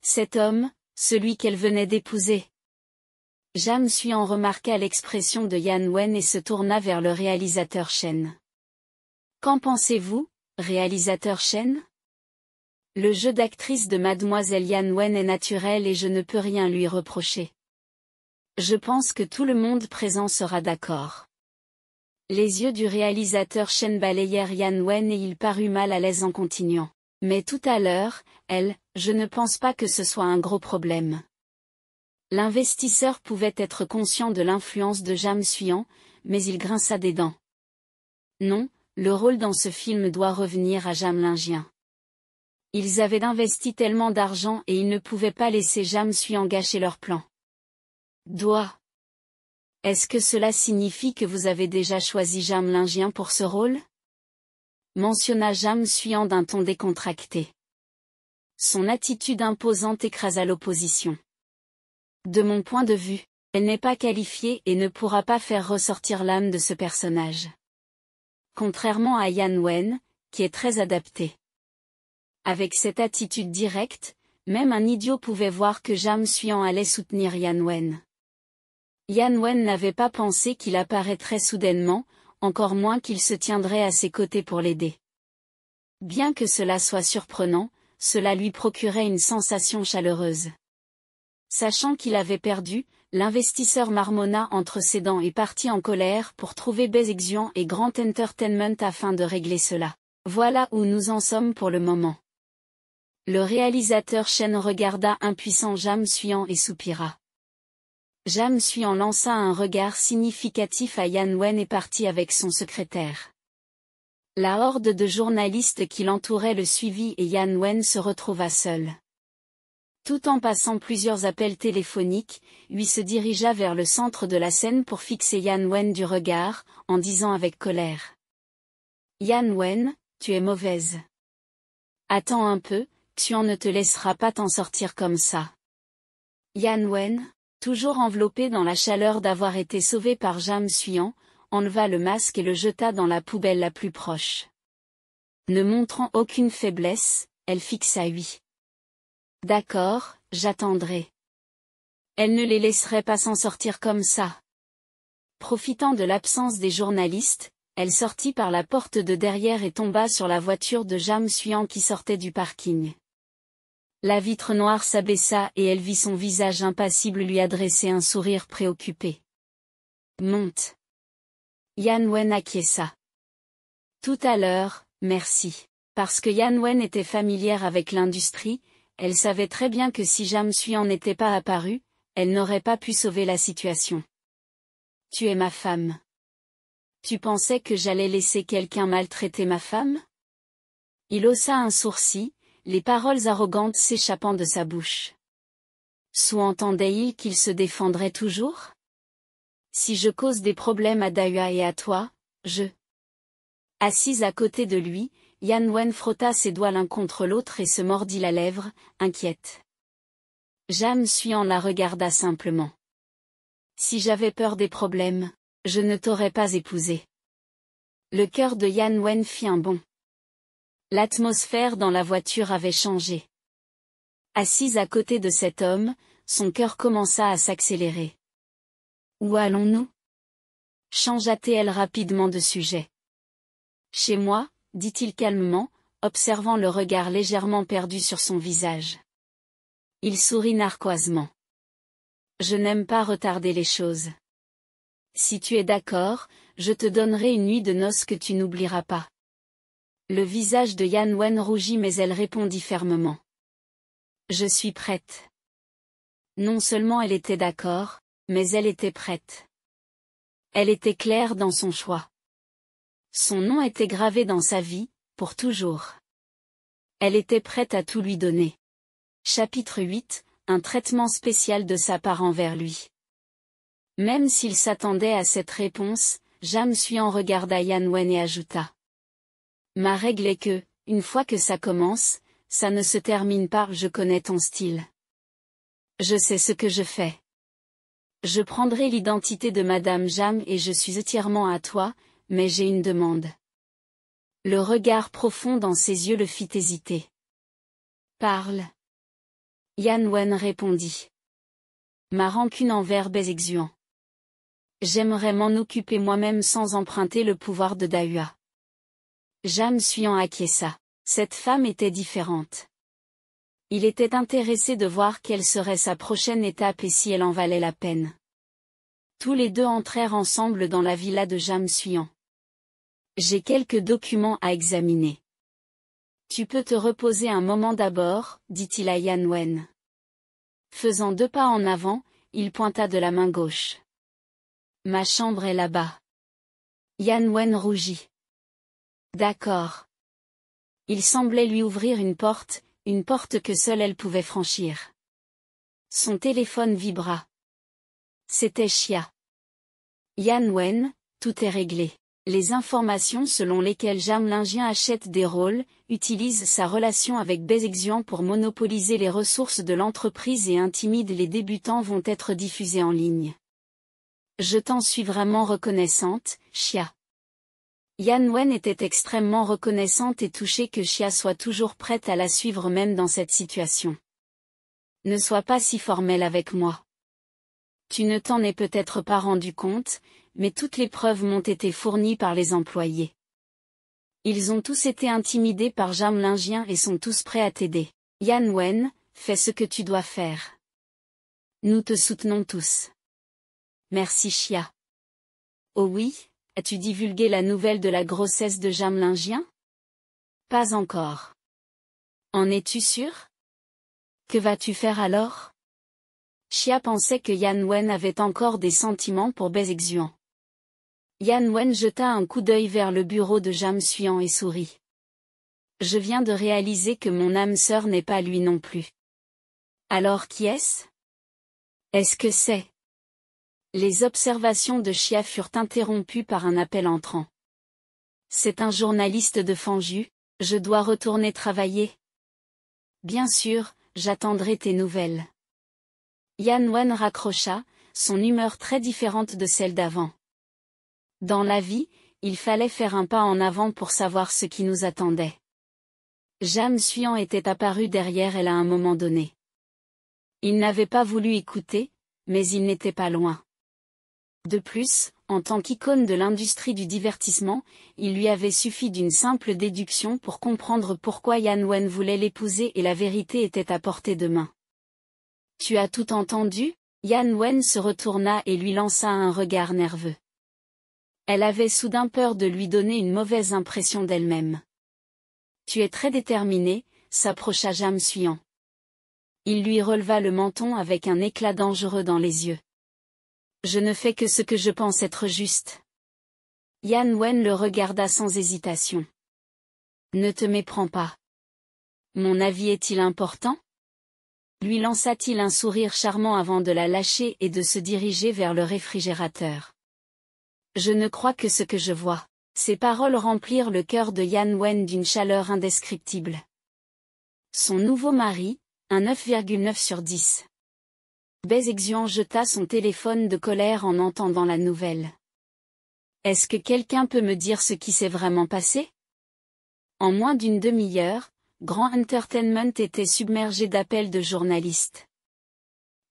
Cet homme, celui qu'elle venait d'épouser. Jam en remarqua l'expression de Yan Wen et se tourna vers le réalisateur Chen. Qu'en pensez-vous, réalisateur Chen Le jeu d'actrice de mademoiselle Yan Wen est naturel et je ne peux rien lui reprocher. Je pense que tout le monde présent sera d'accord. Les yeux du réalisateur Chen balayèrent Yan Wen et il parut mal à l'aise en continuant. Mais tout à l'heure, elle, je ne pense pas que ce soit un gros problème. L'investisseur pouvait être conscient de l'influence de Jam Suyan, mais il grinça des dents. Non, le rôle dans ce film doit revenir à Jam Lingien. Ils avaient investi tellement d'argent et ils ne pouvaient pas laisser Jam Suyan gâcher leur plan. Dois. Est-ce que cela signifie que vous avez déjà choisi Jam Lingien pour ce rôle Mentionna Jam suyant d'un ton décontracté. Son attitude imposante écrasa l'opposition. De mon point de vue, elle n'est pas qualifiée et ne pourra pas faire ressortir l'âme de ce personnage. Contrairement à Yan Wen, qui est très adaptée. Avec cette attitude directe, même un idiot pouvait voir que Jam Suyan allait soutenir Yan Wen. Yan Wen n'avait pas pensé qu'il apparaîtrait soudainement, encore moins qu'il se tiendrait à ses côtés pour l'aider. Bien que cela soit surprenant, cela lui procurait une sensation chaleureuse. Sachant qu'il avait perdu, l'investisseur marmonna entre ses dents et partit en colère pour trouver Bezexian et Grand Entertainment afin de régler cela. Voilà où nous en sommes pour le moment. Le réalisateur Chen regarda impuissant Jam Suyan et soupira. Jam en lança un regard significatif à Yan Wen et partit avec son secrétaire. La horde de journalistes qui l'entourait le suivit et Yan Wen se retrouva seul. Tout en passant plusieurs appels téléphoniques, lui se dirigea vers le centre de la scène pour fixer Yan Wen du regard, en disant avec colère. Yan Wen, tu es mauvaise. Attends un peu, Xuan ne te laissera pas t'en sortir comme ça. Yan Wen, toujours enveloppée dans la chaleur d'avoir été sauvée par Jam Suyan, enleva le masque et le jeta dans la poubelle la plus proche. Ne montrant aucune faiblesse, elle fixa huit. « D'accord, j'attendrai. Elle ne les laisserait pas s'en sortir comme ça. Profitant de l'absence des journalistes, elle sortit par la porte de derrière et tomba sur la voiture de Jam Suyan qui sortait du parking. La vitre noire s'abaissa et elle vit son visage impassible lui adresser un sourire préoccupé. Monte. Yan Wen acquiesça. Tout à l'heure, merci. Parce que Yan Wen était familière avec l'industrie, elle savait très bien que si Jam Sui en pas apparu, elle n'aurait pas pu sauver la situation. Tu es ma femme. Tu pensais que j'allais laisser quelqu'un maltraiter ma femme Il haussa un sourcil, les paroles arrogantes s'échappant de sa bouche. Sous-entendait-il qu'il se défendrait toujours Si je cause des problèmes à Dahua et à toi, je... Assise à côté de lui, Yan Wen frotta ses doigts l'un contre l'autre et se mordit la lèvre, inquiète. Jeanne Suyan la regarda simplement. Si j'avais peur des problèmes, je ne t'aurais pas épousé. Le cœur de Yan Wen fit un bond. L'atmosphère dans la voiture avait changé. Assise à côté de cet homme, son cœur commença à s'accélérer. Où allons-nous Changea-t-elle rapidement de sujet. Chez moi, dit-il calmement, observant le regard légèrement perdu sur son visage. Il sourit narquoisement. Je n'aime pas retarder les choses. Si tu es d'accord, je te donnerai une nuit de noces que tu n'oublieras pas. Le visage de Yan Wen rougit mais elle répondit fermement. Je suis prête. Non seulement elle était d'accord, mais elle était prête. Elle était claire dans son choix. Son nom était gravé dans sa vie, pour toujours. Elle était prête à tout lui donner. Chapitre 8, un traitement spécial de sa part envers lui. Même s'il s'attendait à cette réponse, Jam en regarda Yan Wen et ajouta. Ma règle est que, une fois que ça commence, ça ne se termine pas, je connais ton style. Je sais ce que je fais. Je prendrai l'identité de Madame Jam et je suis entièrement à toi, mais j'ai une demande. Le regard profond dans ses yeux le fit hésiter. Parle. Yan Wen répondit. Ma rancune envers est exuant. J'aimerais m'en occuper moi-même sans emprunter le pouvoir de Dahua. Jeanne Suyan acquiesça. Cette femme était différente. Il était intéressé de voir quelle serait sa prochaine étape et si elle en valait la peine. Tous les deux entrèrent ensemble dans la villa de Jeanne Suyan. J'ai quelques documents à examiner. Tu peux te reposer un moment d'abord, dit-il à Yan Wen. Faisant deux pas en avant, il pointa de la main gauche. Ma chambre est là-bas. Yan Wen rougit. D'accord. Il semblait lui ouvrir une porte, une porte que seule elle pouvait franchir. Son téléphone vibra. C'était Chia. Yan Wen, tout est réglé. Les informations selon lesquelles Lingien achète des rôles, utilise sa relation avec Bezexian pour monopoliser les ressources de l'entreprise et intimide les débutants vont être diffusées en ligne. Je t'en suis vraiment reconnaissante, Chia. Yan Wen était extrêmement reconnaissante et touchée que Chia soit toujours prête à la suivre même dans cette situation. Ne sois pas si formelle avec moi. Tu ne t'en es peut-être pas rendu compte, mais toutes les preuves m'ont été fournies par les employés. Ils ont tous été intimidés par Jam Lingien et sont tous prêts à t'aider. Yan Wen, fais ce que tu dois faire. Nous te soutenons tous. Merci Chia. Oh oui, As-tu divulgué la nouvelle de la grossesse de Jamelingien Pas encore. En es-tu sûr Que vas-tu faire alors Chia pensait que Yan Wen avait encore des sentiments pour Xuan. Yan Wen jeta un coup d'œil vers le bureau de Jam Suyan et sourit. Je viens de réaliser que mon âme sœur n'est pas lui non plus. Alors qui est-ce Est-ce que c'est les observations de Chia furent interrompues par un appel entrant. C'est un journaliste de Fanju, je dois retourner travailler. Bien sûr, j'attendrai tes nouvelles. Yan Wan raccrocha, son humeur très différente de celle d'avant. Dans la vie, il fallait faire un pas en avant pour savoir ce qui nous attendait. Jeanne Suyan était apparu derrière elle à un moment donné. Il n'avait pas voulu écouter, mais il n'était pas loin. De plus, en tant qu'icône de l'industrie du divertissement, il lui avait suffi d'une simple déduction pour comprendre pourquoi Yan Wen voulait l'épouser et la vérité était à portée de main. Tu as tout entendu Yan Wen se retourna et lui lança un regard nerveux. Elle avait soudain peur de lui donner une mauvaise impression d'elle-même. Tu es très déterminée », s'approcha Jam Suyan. Il lui releva le menton avec un éclat dangereux dans les yeux. Je ne fais que ce que je pense être juste. Yan Wen le regarda sans hésitation. Ne te méprends pas. Mon avis est-il important lui lança-t-il un sourire charmant avant de la lâcher et de se diriger vers le réfrigérateur. Je ne crois que ce que je vois. Ces paroles remplirent le cœur de Yan Wen d'une chaleur indescriptible. Son nouveau mari, un 9,9 sur 10. Bézexian jeta son téléphone de colère en entendant la nouvelle. Est-ce que quelqu'un peut me dire ce qui s'est vraiment passé En moins d'une demi-heure, Grand Entertainment était submergé d'appels de journalistes.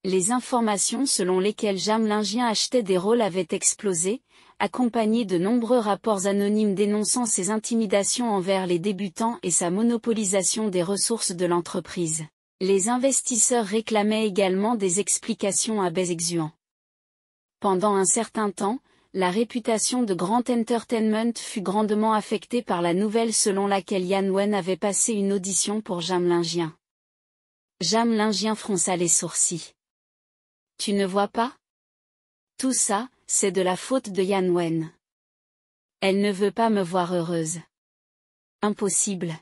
Les informations selon lesquelles Jamelingien achetait des rôles avaient explosé, accompagnées de nombreux rapports anonymes dénonçant ses intimidations envers les débutants et sa monopolisation des ressources de l'entreprise. Les investisseurs réclamaient également des explications à Bezexuan. Pendant un certain temps, la réputation de Grand Entertainment fut grandement affectée par la nouvelle selon laquelle Yan Wen avait passé une audition pour Jamelingien. Jamelingien fronça les sourcils. Tu ne vois pas Tout ça, c'est de la faute de Yan Wen. Elle ne veut pas me voir heureuse. Impossible.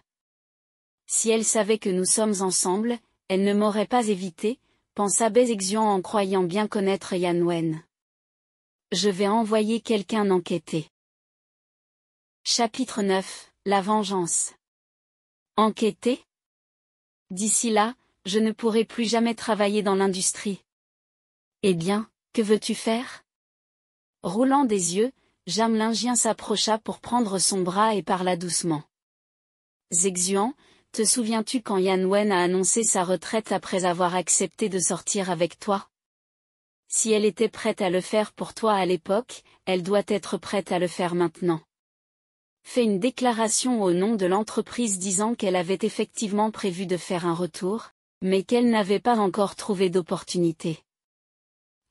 Si elle savait que nous sommes ensemble, elle ne m'aurait pas évité, pensa Bézexian en croyant bien connaître Yan Wen. Je vais envoyer quelqu'un enquêter. Chapitre 9 La vengeance. Enquêter D'ici là, je ne pourrai plus jamais travailler dans l'industrie. Eh bien, que veux-tu faire Roulant des yeux, Jamelingien s'approcha pour prendre son bras et parla doucement. Te souviens-tu quand Yan Wen a annoncé sa retraite après avoir accepté de sortir avec toi Si elle était prête à le faire pour toi à l'époque, elle doit être prête à le faire maintenant. Fais une déclaration au nom de l'entreprise disant qu'elle avait effectivement prévu de faire un retour, mais qu'elle n'avait pas encore trouvé d'opportunité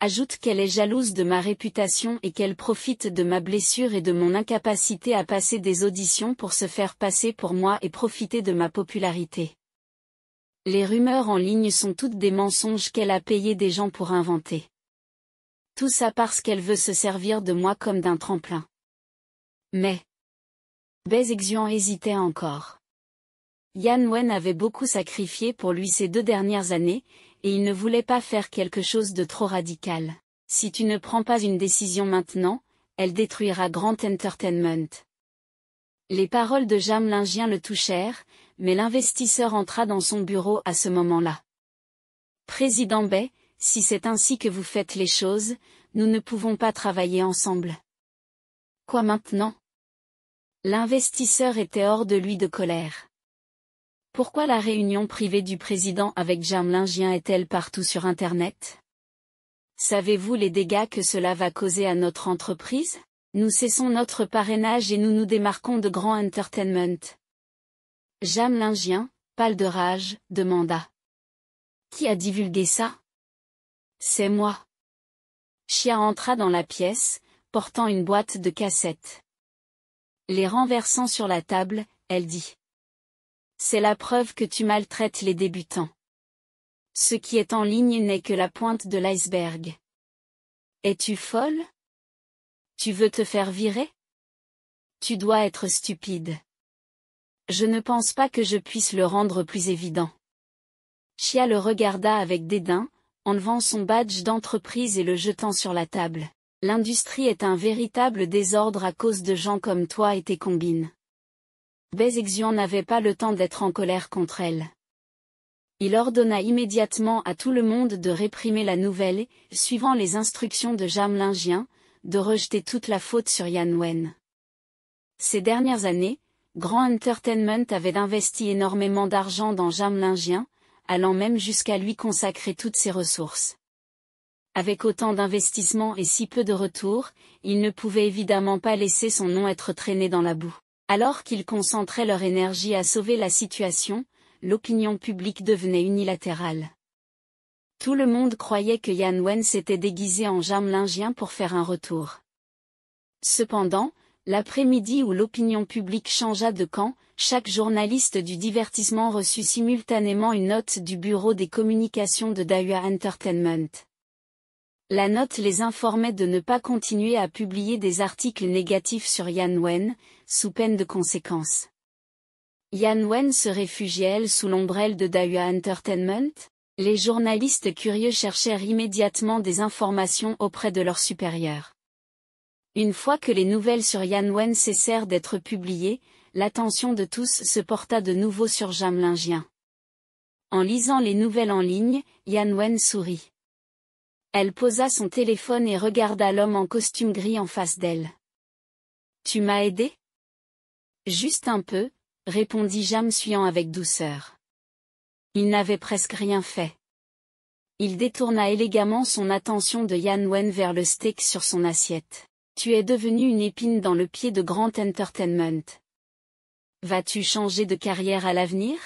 ajoute qu'elle est jalouse de ma réputation et qu'elle profite de ma blessure et de mon incapacité à passer des auditions pour se faire passer pour moi et profiter de ma popularité. Les rumeurs en ligne sont toutes des mensonges qu'elle a payé des gens pour inventer. Tout ça parce qu'elle veut se servir de moi comme d'un tremplin. Mais... Bezexian hésitait encore. Yan Wen avait beaucoup sacrifié pour lui ces deux dernières années, et il ne voulait pas faire quelque chose de trop radical. Si tu ne prends pas une décision maintenant, elle détruira Grand Entertainment. Les paroles de jamlingien le touchèrent, mais l'investisseur entra dans son bureau à ce moment-là. Président Bay, si c'est ainsi que vous faites les choses, nous ne pouvons pas travailler ensemble. Quoi maintenant L'investisseur était hors de lui de colère. Pourquoi la réunion privée du président avec Jamelingien est-elle partout sur Internet Savez-vous les dégâts que cela va causer à notre entreprise Nous cessons notre parrainage et nous nous démarquons de Grand Entertainment. Jamlingien, pâle de rage, demanda. Qui a divulgué ça C'est moi. Chia entra dans la pièce, portant une boîte de cassettes. Les renversant sur la table, elle dit. C'est la preuve que tu maltraites les débutants. Ce qui est en ligne n'est que la pointe de l'iceberg. Es-tu folle Tu veux te faire virer Tu dois être stupide. Je ne pense pas que je puisse le rendre plus évident. Chia le regarda avec dédain, enlevant son badge d'entreprise et le jetant sur la table. L'industrie est un véritable désordre à cause de gens comme toi et tes combines n'avait pas le temps d'être en colère contre elle. Il ordonna immédiatement à tout le monde de réprimer la nouvelle, suivant les instructions de Jamelingien, de rejeter toute la faute sur Yan Wen. Ces dernières années, Grand Entertainment avait investi énormément d'argent dans Jamelingien, allant même jusqu'à lui consacrer toutes ses ressources. Avec autant d'investissements et si peu de retours, il ne pouvait évidemment pas laisser son nom être traîné dans la boue. Alors qu'ils concentraient leur énergie à sauver la situation, l'opinion publique devenait unilatérale. Tout le monde croyait que Yan Wen s'était déguisé en lingien pour faire un retour. Cependant, l'après-midi où l'opinion publique changea de camp, chaque journaliste du divertissement reçut simultanément une note du bureau des communications de Dahua Entertainment. La note les informait de ne pas continuer à publier des articles négatifs sur Yan Wen, sous peine de conséquences. Yan Wen se réfugiait-elle sous l'ombrelle de Dahua Entertainment Les journalistes curieux cherchèrent immédiatement des informations auprès de leurs supérieurs. Une fois que les nouvelles sur Yan Wen cessèrent d'être publiées, l'attention de tous se porta de nouveau sur Jamlingien. En lisant les nouvelles en ligne, Yan Wen sourit. Elle posa son téléphone et regarda l'homme en costume gris en face d'elle. Tu m'as aidé Juste un peu, répondit Jam Suyan avec douceur. Il n'avait presque rien fait. Il détourna élégamment son attention de Yan Wen vers le steak sur son assiette. Tu es devenu une épine dans le pied de Grand Entertainment. Vas-tu changer de carrière à l'avenir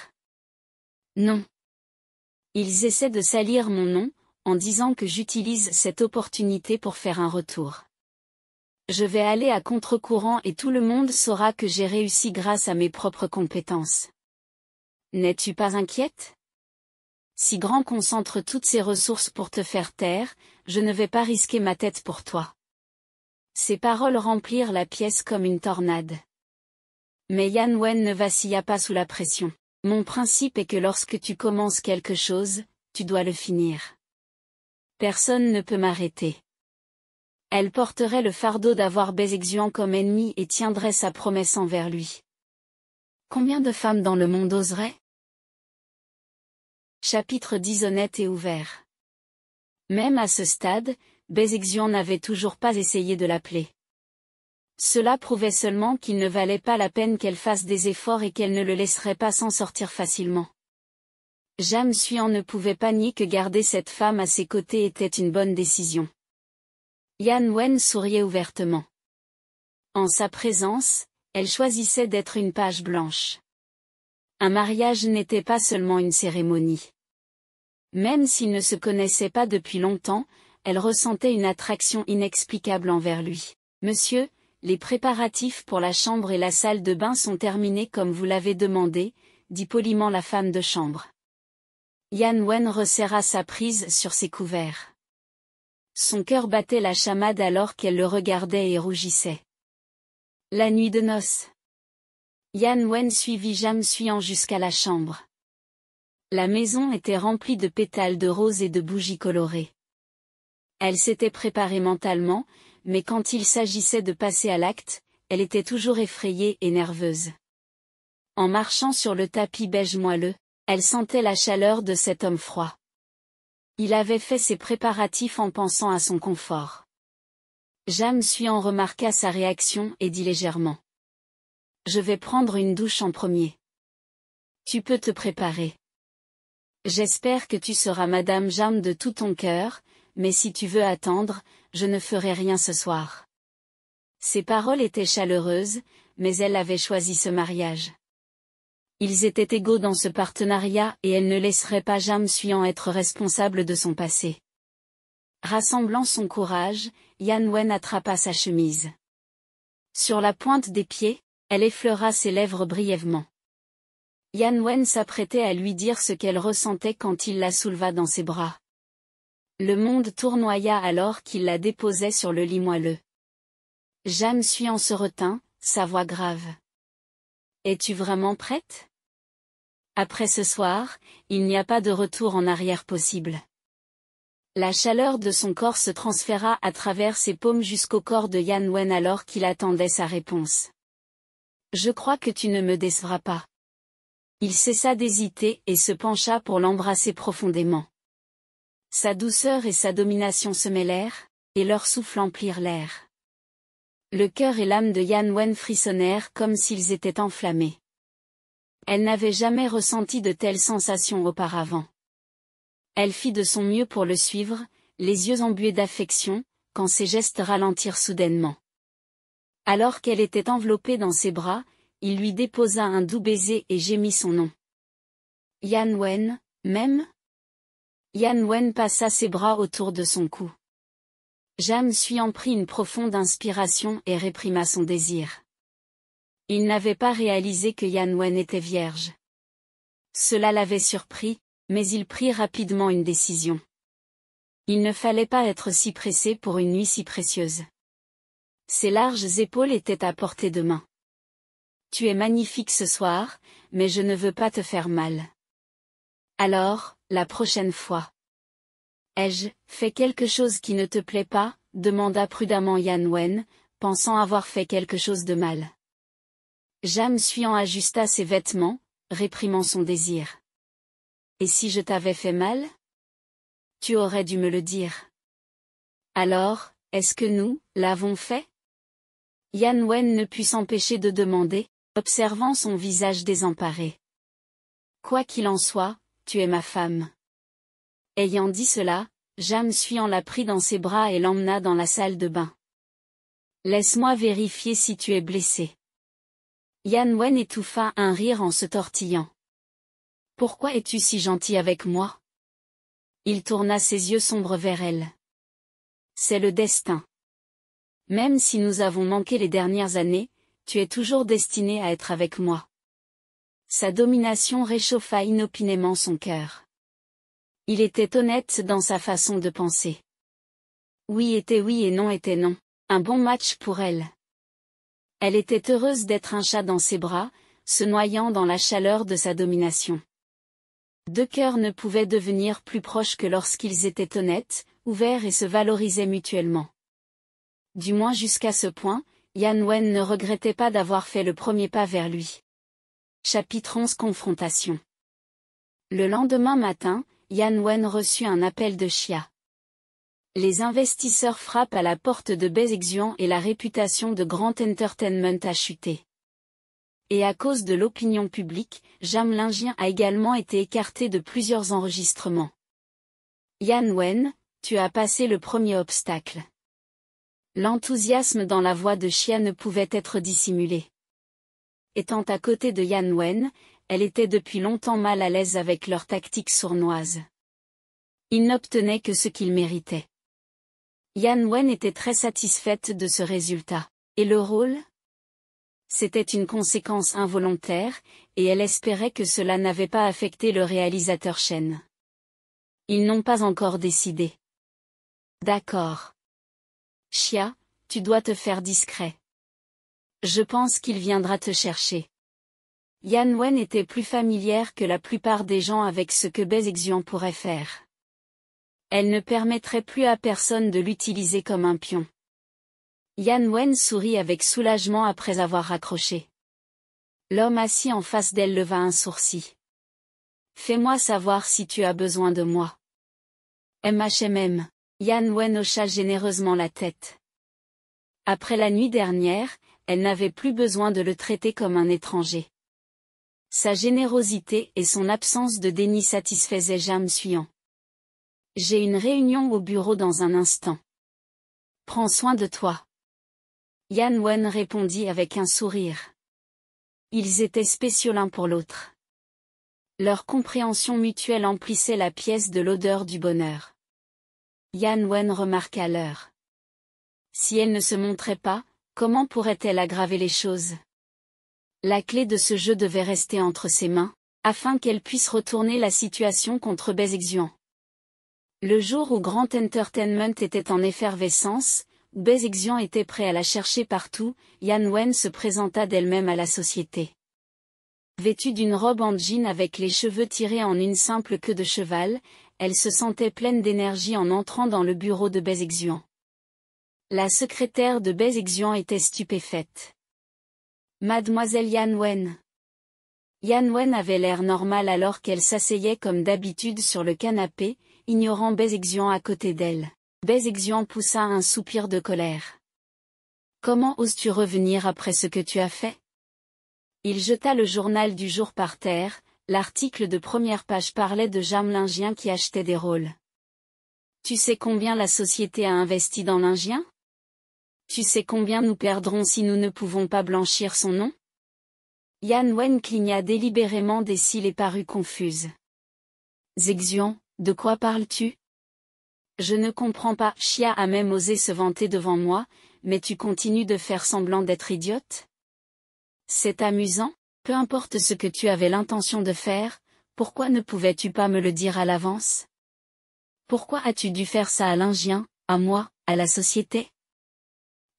Non. Ils essaient de salir mon nom, en disant que j'utilise cette opportunité pour faire un retour. Je vais aller à contre-courant et tout le monde saura que j'ai réussi grâce à mes propres compétences. N'es-tu pas inquiète Si Grand concentre toutes ses ressources pour te faire taire, je ne vais pas risquer ma tête pour toi. Ces paroles remplirent la pièce comme une tornade. Mais Yan Wen ne vacilla pas sous la pression. Mon principe est que lorsque tu commences quelque chose, tu dois le finir. Personne ne peut m'arrêter. Elle porterait le fardeau d'avoir Bézexuan comme ennemi et tiendrait sa promesse envers lui. Combien de femmes dans le monde oseraient Chapitre 10 Honnête et ouvert. Même à ce stade, Bézexuan n'avait toujours pas essayé de l'appeler. Cela prouvait seulement qu'il ne valait pas la peine qu'elle fasse des efforts et qu'elle ne le laisserait pas s'en sortir facilement. Jam Suyan ne pouvait pas nier que garder cette femme à ses côtés était une bonne décision. Yan Wen souriait ouvertement. En sa présence, elle choisissait d'être une page blanche. Un mariage n'était pas seulement une cérémonie. Même s'ils ne se connaissaient pas depuis longtemps, elle ressentait une attraction inexplicable envers lui. Monsieur, les préparatifs pour la chambre et la salle de bain sont terminés comme vous l'avez demandé, dit poliment la femme de chambre. Yan Wen resserra sa prise sur ses couverts. Son cœur battait la chamade alors qu'elle le regardait et rougissait. La nuit de noces. Yan Wen suivit Jam Suyan jusqu'à la chambre. La maison était remplie de pétales de roses et de bougies colorées. Elle s'était préparée mentalement, mais quand il s'agissait de passer à l'acte, elle était toujours effrayée et nerveuse. En marchant sur le tapis beige moelleux, elle sentait la chaleur de cet homme froid. Il avait fait ses préparatifs en pensant à son confort. suit en remarqua sa réaction et dit légèrement. Je vais prendre une douche en premier. Tu peux te préparer. J'espère que tu seras Madame Jeanne de tout ton cœur, mais si tu veux attendre, je ne ferai rien ce soir. Ses paroles étaient chaleureuses, mais elle avait choisi ce mariage. Ils étaient égaux dans ce partenariat et elle ne laisserait pas Jam Suyan être responsable de son passé. Rassemblant son courage, Yan Wen attrapa sa chemise. Sur la pointe des pieds, elle effleura ses lèvres brièvement. Yan Wen s'apprêtait à lui dire ce qu'elle ressentait quand il la souleva dans ses bras. Le monde tournoya alors qu'il la déposait sur le lit moelleux. Jam Suyan se retint, sa voix grave. Es-tu vraiment prête après ce soir, il n'y a pas de retour en arrière possible. La chaleur de son corps se transféra à travers ses paumes jusqu'au corps de Yan Wen alors qu'il attendait sa réponse. Je crois que tu ne me décevras pas. Il cessa d'hésiter et se pencha pour l'embrasser profondément. Sa douceur et sa domination se mêlèrent, et leurs souffles emplirent l'air. Le cœur et l'âme de Yan Wen frissonnèrent comme s'ils étaient enflammés. Elle n'avait jamais ressenti de telles sensations auparavant. Elle fit de son mieux pour le suivre, les yeux embués d'affection, quand ses gestes ralentirent soudainement. Alors qu'elle était enveloppée dans ses bras, il lui déposa un doux baiser et gémit son nom. Yan Wen, même Yan Wen passa ses bras autour de son cou. Jam en prit une profonde inspiration et réprima son désir. Il n'avait pas réalisé que Yan Wen était vierge. Cela l'avait surpris, mais il prit rapidement une décision. Il ne fallait pas être si pressé pour une nuit si précieuse. Ses larges épaules étaient à portée de main. Tu es magnifique ce soir, mais je ne veux pas te faire mal. Alors, la prochaine fois. Ai-je fait quelque chose qui ne te plaît pas demanda prudemment Yan Wen, pensant avoir fait quelque chose de mal. Jam Suyan ajusta ses vêtements, réprimant son désir. Et si je t'avais fait mal Tu aurais dû me le dire. Alors, est-ce que nous, l'avons fait Yan Wen ne put s'empêcher de demander, observant son visage désemparé. Quoi qu'il en soit, tu es ma femme. Ayant dit cela, Jam Suyan la prit dans ses bras et l'emmena dans la salle de bain. Laisse-moi vérifier si tu es blessé. Yan Wen étouffa un rire en se tortillant. Pourquoi es-tu si gentil avec moi Il tourna ses yeux sombres vers elle. C'est le destin. Même si nous avons manqué les dernières années, tu es toujours destiné à être avec moi. Sa domination réchauffa inopinément son cœur. Il était honnête dans sa façon de penser. Oui était oui et non était non. Un bon match pour elle. Elle était heureuse d'être un chat dans ses bras, se noyant dans la chaleur de sa domination. Deux cœurs ne pouvaient devenir plus proches que lorsqu'ils étaient honnêtes, ouverts et se valorisaient mutuellement. Du moins jusqu'à ce point, Yan Wen ne regrettait pas d'avoir fait le premier pas vers lui. Chapitre 11 Confrontation Le lendemain matin, Yan Wen reçut un appel de Chia. Les investisseurs frappent à la porte de Bezexian et la réputation de Grand Entertainment a chuté. Et à cause de l'opinion publique, Jamelingien a également été écarté de plusieurs enregistrements. Yan Wen, tu as passé le premier obstacle. L'enthousiasme dans la voix de Chia ne pouvait être dissimulé. Étant à côté de Yan Wen, elle était depuis longtemps mal à l'aise avec leur tactique sournoise. Il n'obtenait que ce qu'ils méritaient. Yan Wen était très satisfaite de ce résultat. Et le rôle C'était une conséquence involontaire, et elle espérait que cela n'avait pas affecté le réalisateur Chen. Ils n'ont pas encore décidé. D'accord. Chia, tu dois te faire discret. Je pense qu'il viendra te chercher. Yan Wen était plus familière que la plupart des gens avec ce que Bei pourrait faire elle ne permettrait plus à personne de l'utiliser comme un pion. Yan Wen sourit avec soulagement après avoir raccroché. L'homme assis en face d'elle leva un sourcil. Fais-moi savoir si tu as besoin de moi. MHMM. Yan Wen hocha généreusement la tête. Après la nuit dernière, elle n'avait plus besoin de le traiter comme un étranger. Sa générosité et son absence de déni satisfaisaient Jam Suyan. J'ai une réunion au bureau dans un instant. Prends soin de toi. Yan Wen répondit avec un sourire. Ils étaient spéciaux l'un pour l'autre. Leur compréhension mutuelle emplissait la pièce de l'odeur du bonheur. Yan Wen remarqua l'heure. Si elle ne se montrait pas, comment pourrait-elle aggraver les choses La clé de ce jeu devait rester entre ses mains, afin qu'elle puisse retourner la situation contre Bezexian. Le jour où Grand Entertainment était en effervescence, où Bez était prêt à la chercher partout, Yan Wen se présenta d'elle-même à la société. Vêtue d'une robe en jean avec les cheveux tirés en une simple queue de cheval, elle se sentait pleine d'énergie en entrant dans le bureau de Bez La secrétaire de Bez était stupéfaite. Mademoiselle Yan Wen. Yan Wen avait l'air normal alors qu'elle s'asseyait comme d'habitude sur le canapé, ignorant Bézexian à côté d'elle. Bézexian poussa un soupir de colère. Comment oses-tu revenir après ce que tu as fait Il jeta le journal du jour par terre, l'article de première page parlait de l'ingien qui achetait des rôles. Tu sais combien la société a investi dans l'Ingien Tu sais combien nous perdrons si nous ne pouvons pas blanchir son nom Yan Wen cligna délibérément des cils et parut confuse. De quoi parles-tu Je ne comprends pas. Chia a même osé se vanter devant moi, mais tu continues de faire semblant d'être idiote C'est amusant, peu importe ce que tu avais l'intention de faire, pourquoi ne pouvais-tu pas me le dire à l'avance Pourquoi as-tu dû faire ça à l'ingien, à moi, à la société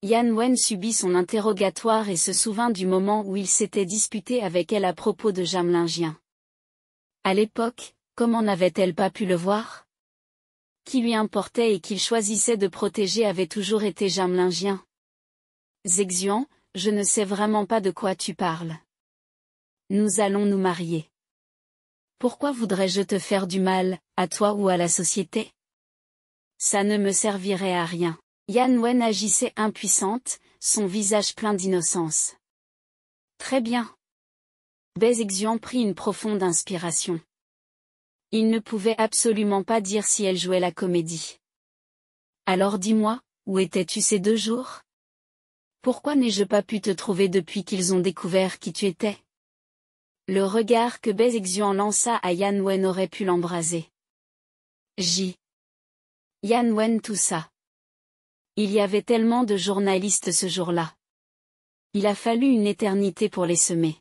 Yan Wen subit son interrogatoire et se souvint du moment où il s'était disputé avec elle à propos de Jamelingien. À l'époque, comment n'avait-elle pas pu le voir Qui lui importait et qu'il choisissait de protéger avait toujours été jamlingien. Zexuan, je ne sais vraiment pas de quoi tu parles. Nous allons nous marier. Pourquoi voudrais-je te faire du mal, à toi ou à la société Ça ne me servirait à rien. Yan Wen agissait impuissante, son visage plein d'innocence. Très bien. Bé prit une profonde inspiration. Il ne pouvait absolument pas dire si elle jouait la comédie. Alors dis-moi, où étais-tu ces deux jours Pourquoi n'ai-je pas pu te trouver depuis qu'ils ont découvert qui tu étais Le regard que Bezexian lança à Yan Wen aurait pu l'embraser. J. Yan Wen ça. Il y avait tellement de journalistes ce jour-là. Il a fallu une éternité pour les semer.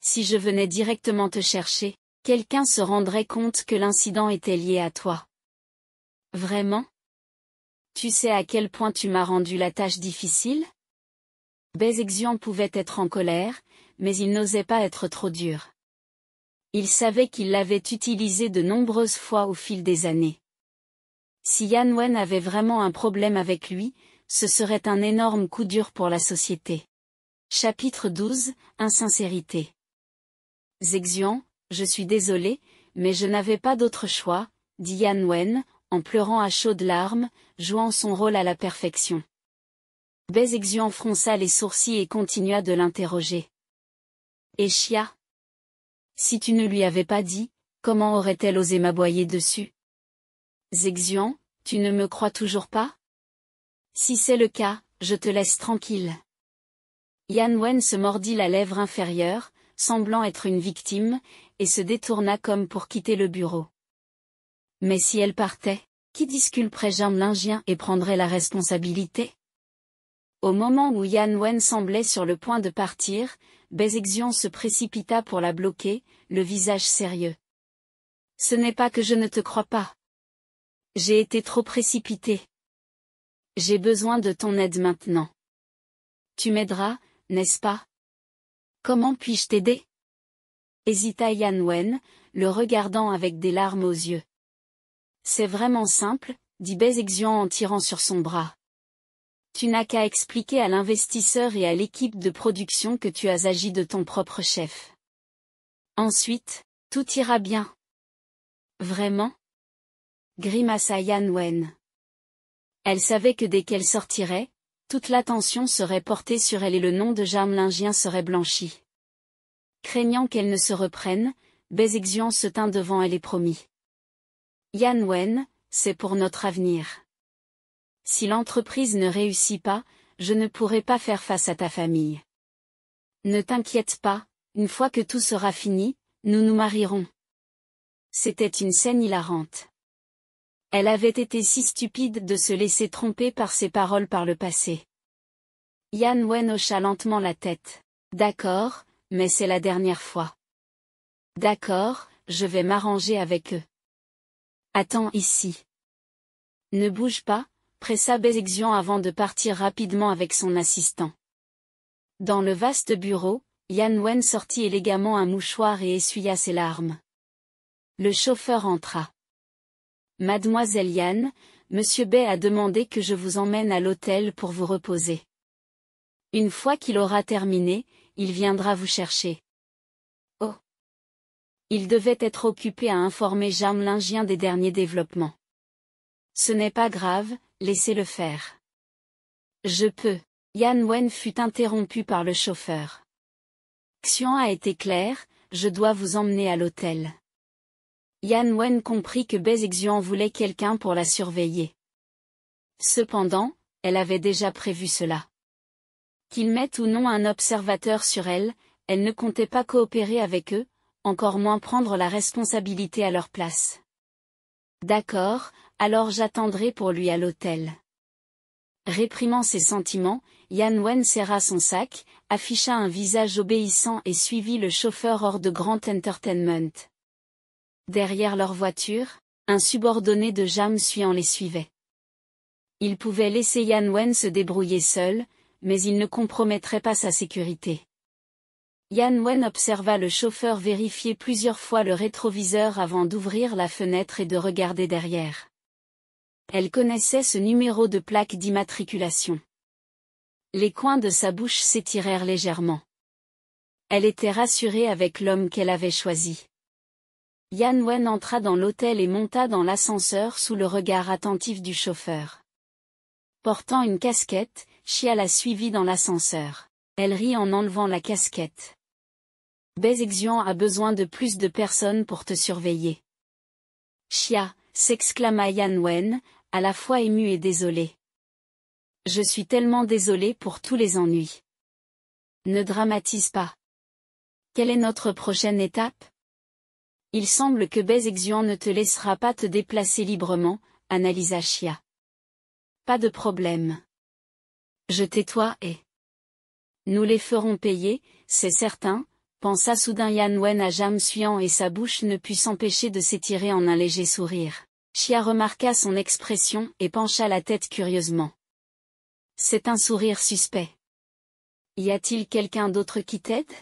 Si je venais directement te chercher, quelqu'un se rendrait compte que l'incident était lié à toi. Vraiment Tu sais à quel point tu m'as rendu la tâche difficile Bézexian pouvait être en colère, mais il n'osait pas être trop dur. Il savait qu'il l'avait utilisé de nombreuses fois au fil des années. Si Yan Wen avait vraiment un problème avec lui, ce serait un énorme coup dur pour la société. Chapitre 12, Insincérité je suis désolée, mais je n'avais pas d'autre choix, dit Yan Wen, en pleurant à chaudes larmes, jouant son rôle à la perfection. Bai fronça les sourcils et continua de l'interroger. Et Chia Si tu ne lui avais pas dit, comment aurait-elle osé m'aboyer dessus Zexian, tu ne me crois toujours pas Si c'est le cas, je te laisse tranquille. Yan Wen se mordit la lèvre inférieure, semblant être une victime, et se détourna comme pour quitter le bureau. Mais si elle partait, qui disculperait Jean Lingien et prendrait la responsabilité Au moment où Yan Wen semblait sur le point de partir, Bezexion se précipita pour la bloquer, le visage sérieux. Ce n'est pas que je ne te crois pas. J'ai été trop précipité. J'ai besoin de ton aide maintenant. Tu m'aideras, n'est-ce pas Comment puis-je t'aider hésita Yan Wen, le regardant avec des larmes aux yeux. C'est vraiment simple, dit Bez en tirant sur son bras. Tu n'as qu'à expliquer à l'investisseur et à l'équipe de production que tu as agi de ton propre chef. Ensuite, tout ira bien. Vraiment Grimaça Yan Wen. Elle savait que dès qu'elle sortirait, toute l'attention serait portée sur elle et le nom de Jarmelingien serait blanchi. Craignant qu'elle ne se reprenne, Bai se tint devant elle et promit. Yan Wen, c'est pour notre avenir. Si l'entreprise ne réussit pas, je ne pourrai pas faire face à ta famille. Ne t'inquiète pas, une fois que tout sera fini, nous nous marierons. C'était une scène hilarante. Elle avait été si stupide de se laisser tromper par ses paroles par le passé. Yan Wen hocha lentement la tête. D'accord, mais c'est la dernière fois. D'accord, je vais m'arranger avec eux. Attends ici. Ne bouge pas, pressa Bézixian avant de partir rapidement avec son assistant. Dans le vaste bureau, Yan Wen sortit élégamment un mouchoir et essuya ses larmes. Le chauffeur entra. Mademoiselle Yan, Monsieur Bay a demandé que je vous emmène à l'hôtel pour vous reposer. Une fois qu'il aura terminé, il viendra vous chercher. Oh Il devait être occupé à informer l'ingien des derniers développements. Ce n'est pas grave, laissez-le faire. Je peux. Yan Wen fut interrompu par le chauffeur. Xian a été clair, je dois vous emmener à l'hôtel. Yan Wen comprit que Bei voulait quelqu'un pour la surveiller. Cependant, elle avait déjà prévu cela. Qu'ils mettent ou non un observateur sur elle, elle ne comptait pas coopérer avec eux, encore moins prendre la responsabilité à leur place. D'accord, alors j'attendrai pour lui à l'hôtel. Réprimant ses sentiments, Yan Wen serra son sac, afficha un visage obéissant et suivit le chauffeur hors de Grand Entertainment. Derrière leur voiture, un subordonné de Jam Suan les suivait. Il pouvait laisser Yan Wen se débrouiller seul, mais il ne compromettrait pas sa sécurité. Yan Wen observa le chauffeur vérifier plusieurs fois le rétroviseur avant d'ouvrir la fenêtre et de regarder derrière. Elle connaissait ce numéro de plaque d'immatriculation. Les coins de sa bouche s'étirèrent légèrement. Elle était rassurée avec l'homme qu'elle avait choisi. Yan Wen entra dans l'hôtel et monta dans l'ascenseur sous le regard attentif du chauffeur. Portant une casquette, Chia la suivit dans l'ascenseur. Elle rit en enlevant la casquette. Bezexian a besoin de plus de personnes pour te surveiller. Chia, s'exclama Yan Wen, à la fois ému et désolé. Je suis tellement désolé pour tous les ennuis. Ne dramatise pas. Quelle est notre prochaine étape Il semble que Bezexian ne te laissera pas te déplacer librement, analysa Chia. Pas de problème tais toi et... Nous les ferons payer, c'est certain, pensa soudain Yan Wen à Jam Suyan et sa bouche ne put s'empêcher de s'étirer en un léger sourire. Chia remarqua son expression et pencha la tête curieusement. C'est un sourire suspect. Y a-t-il quelqu'un d'autre qui t'aide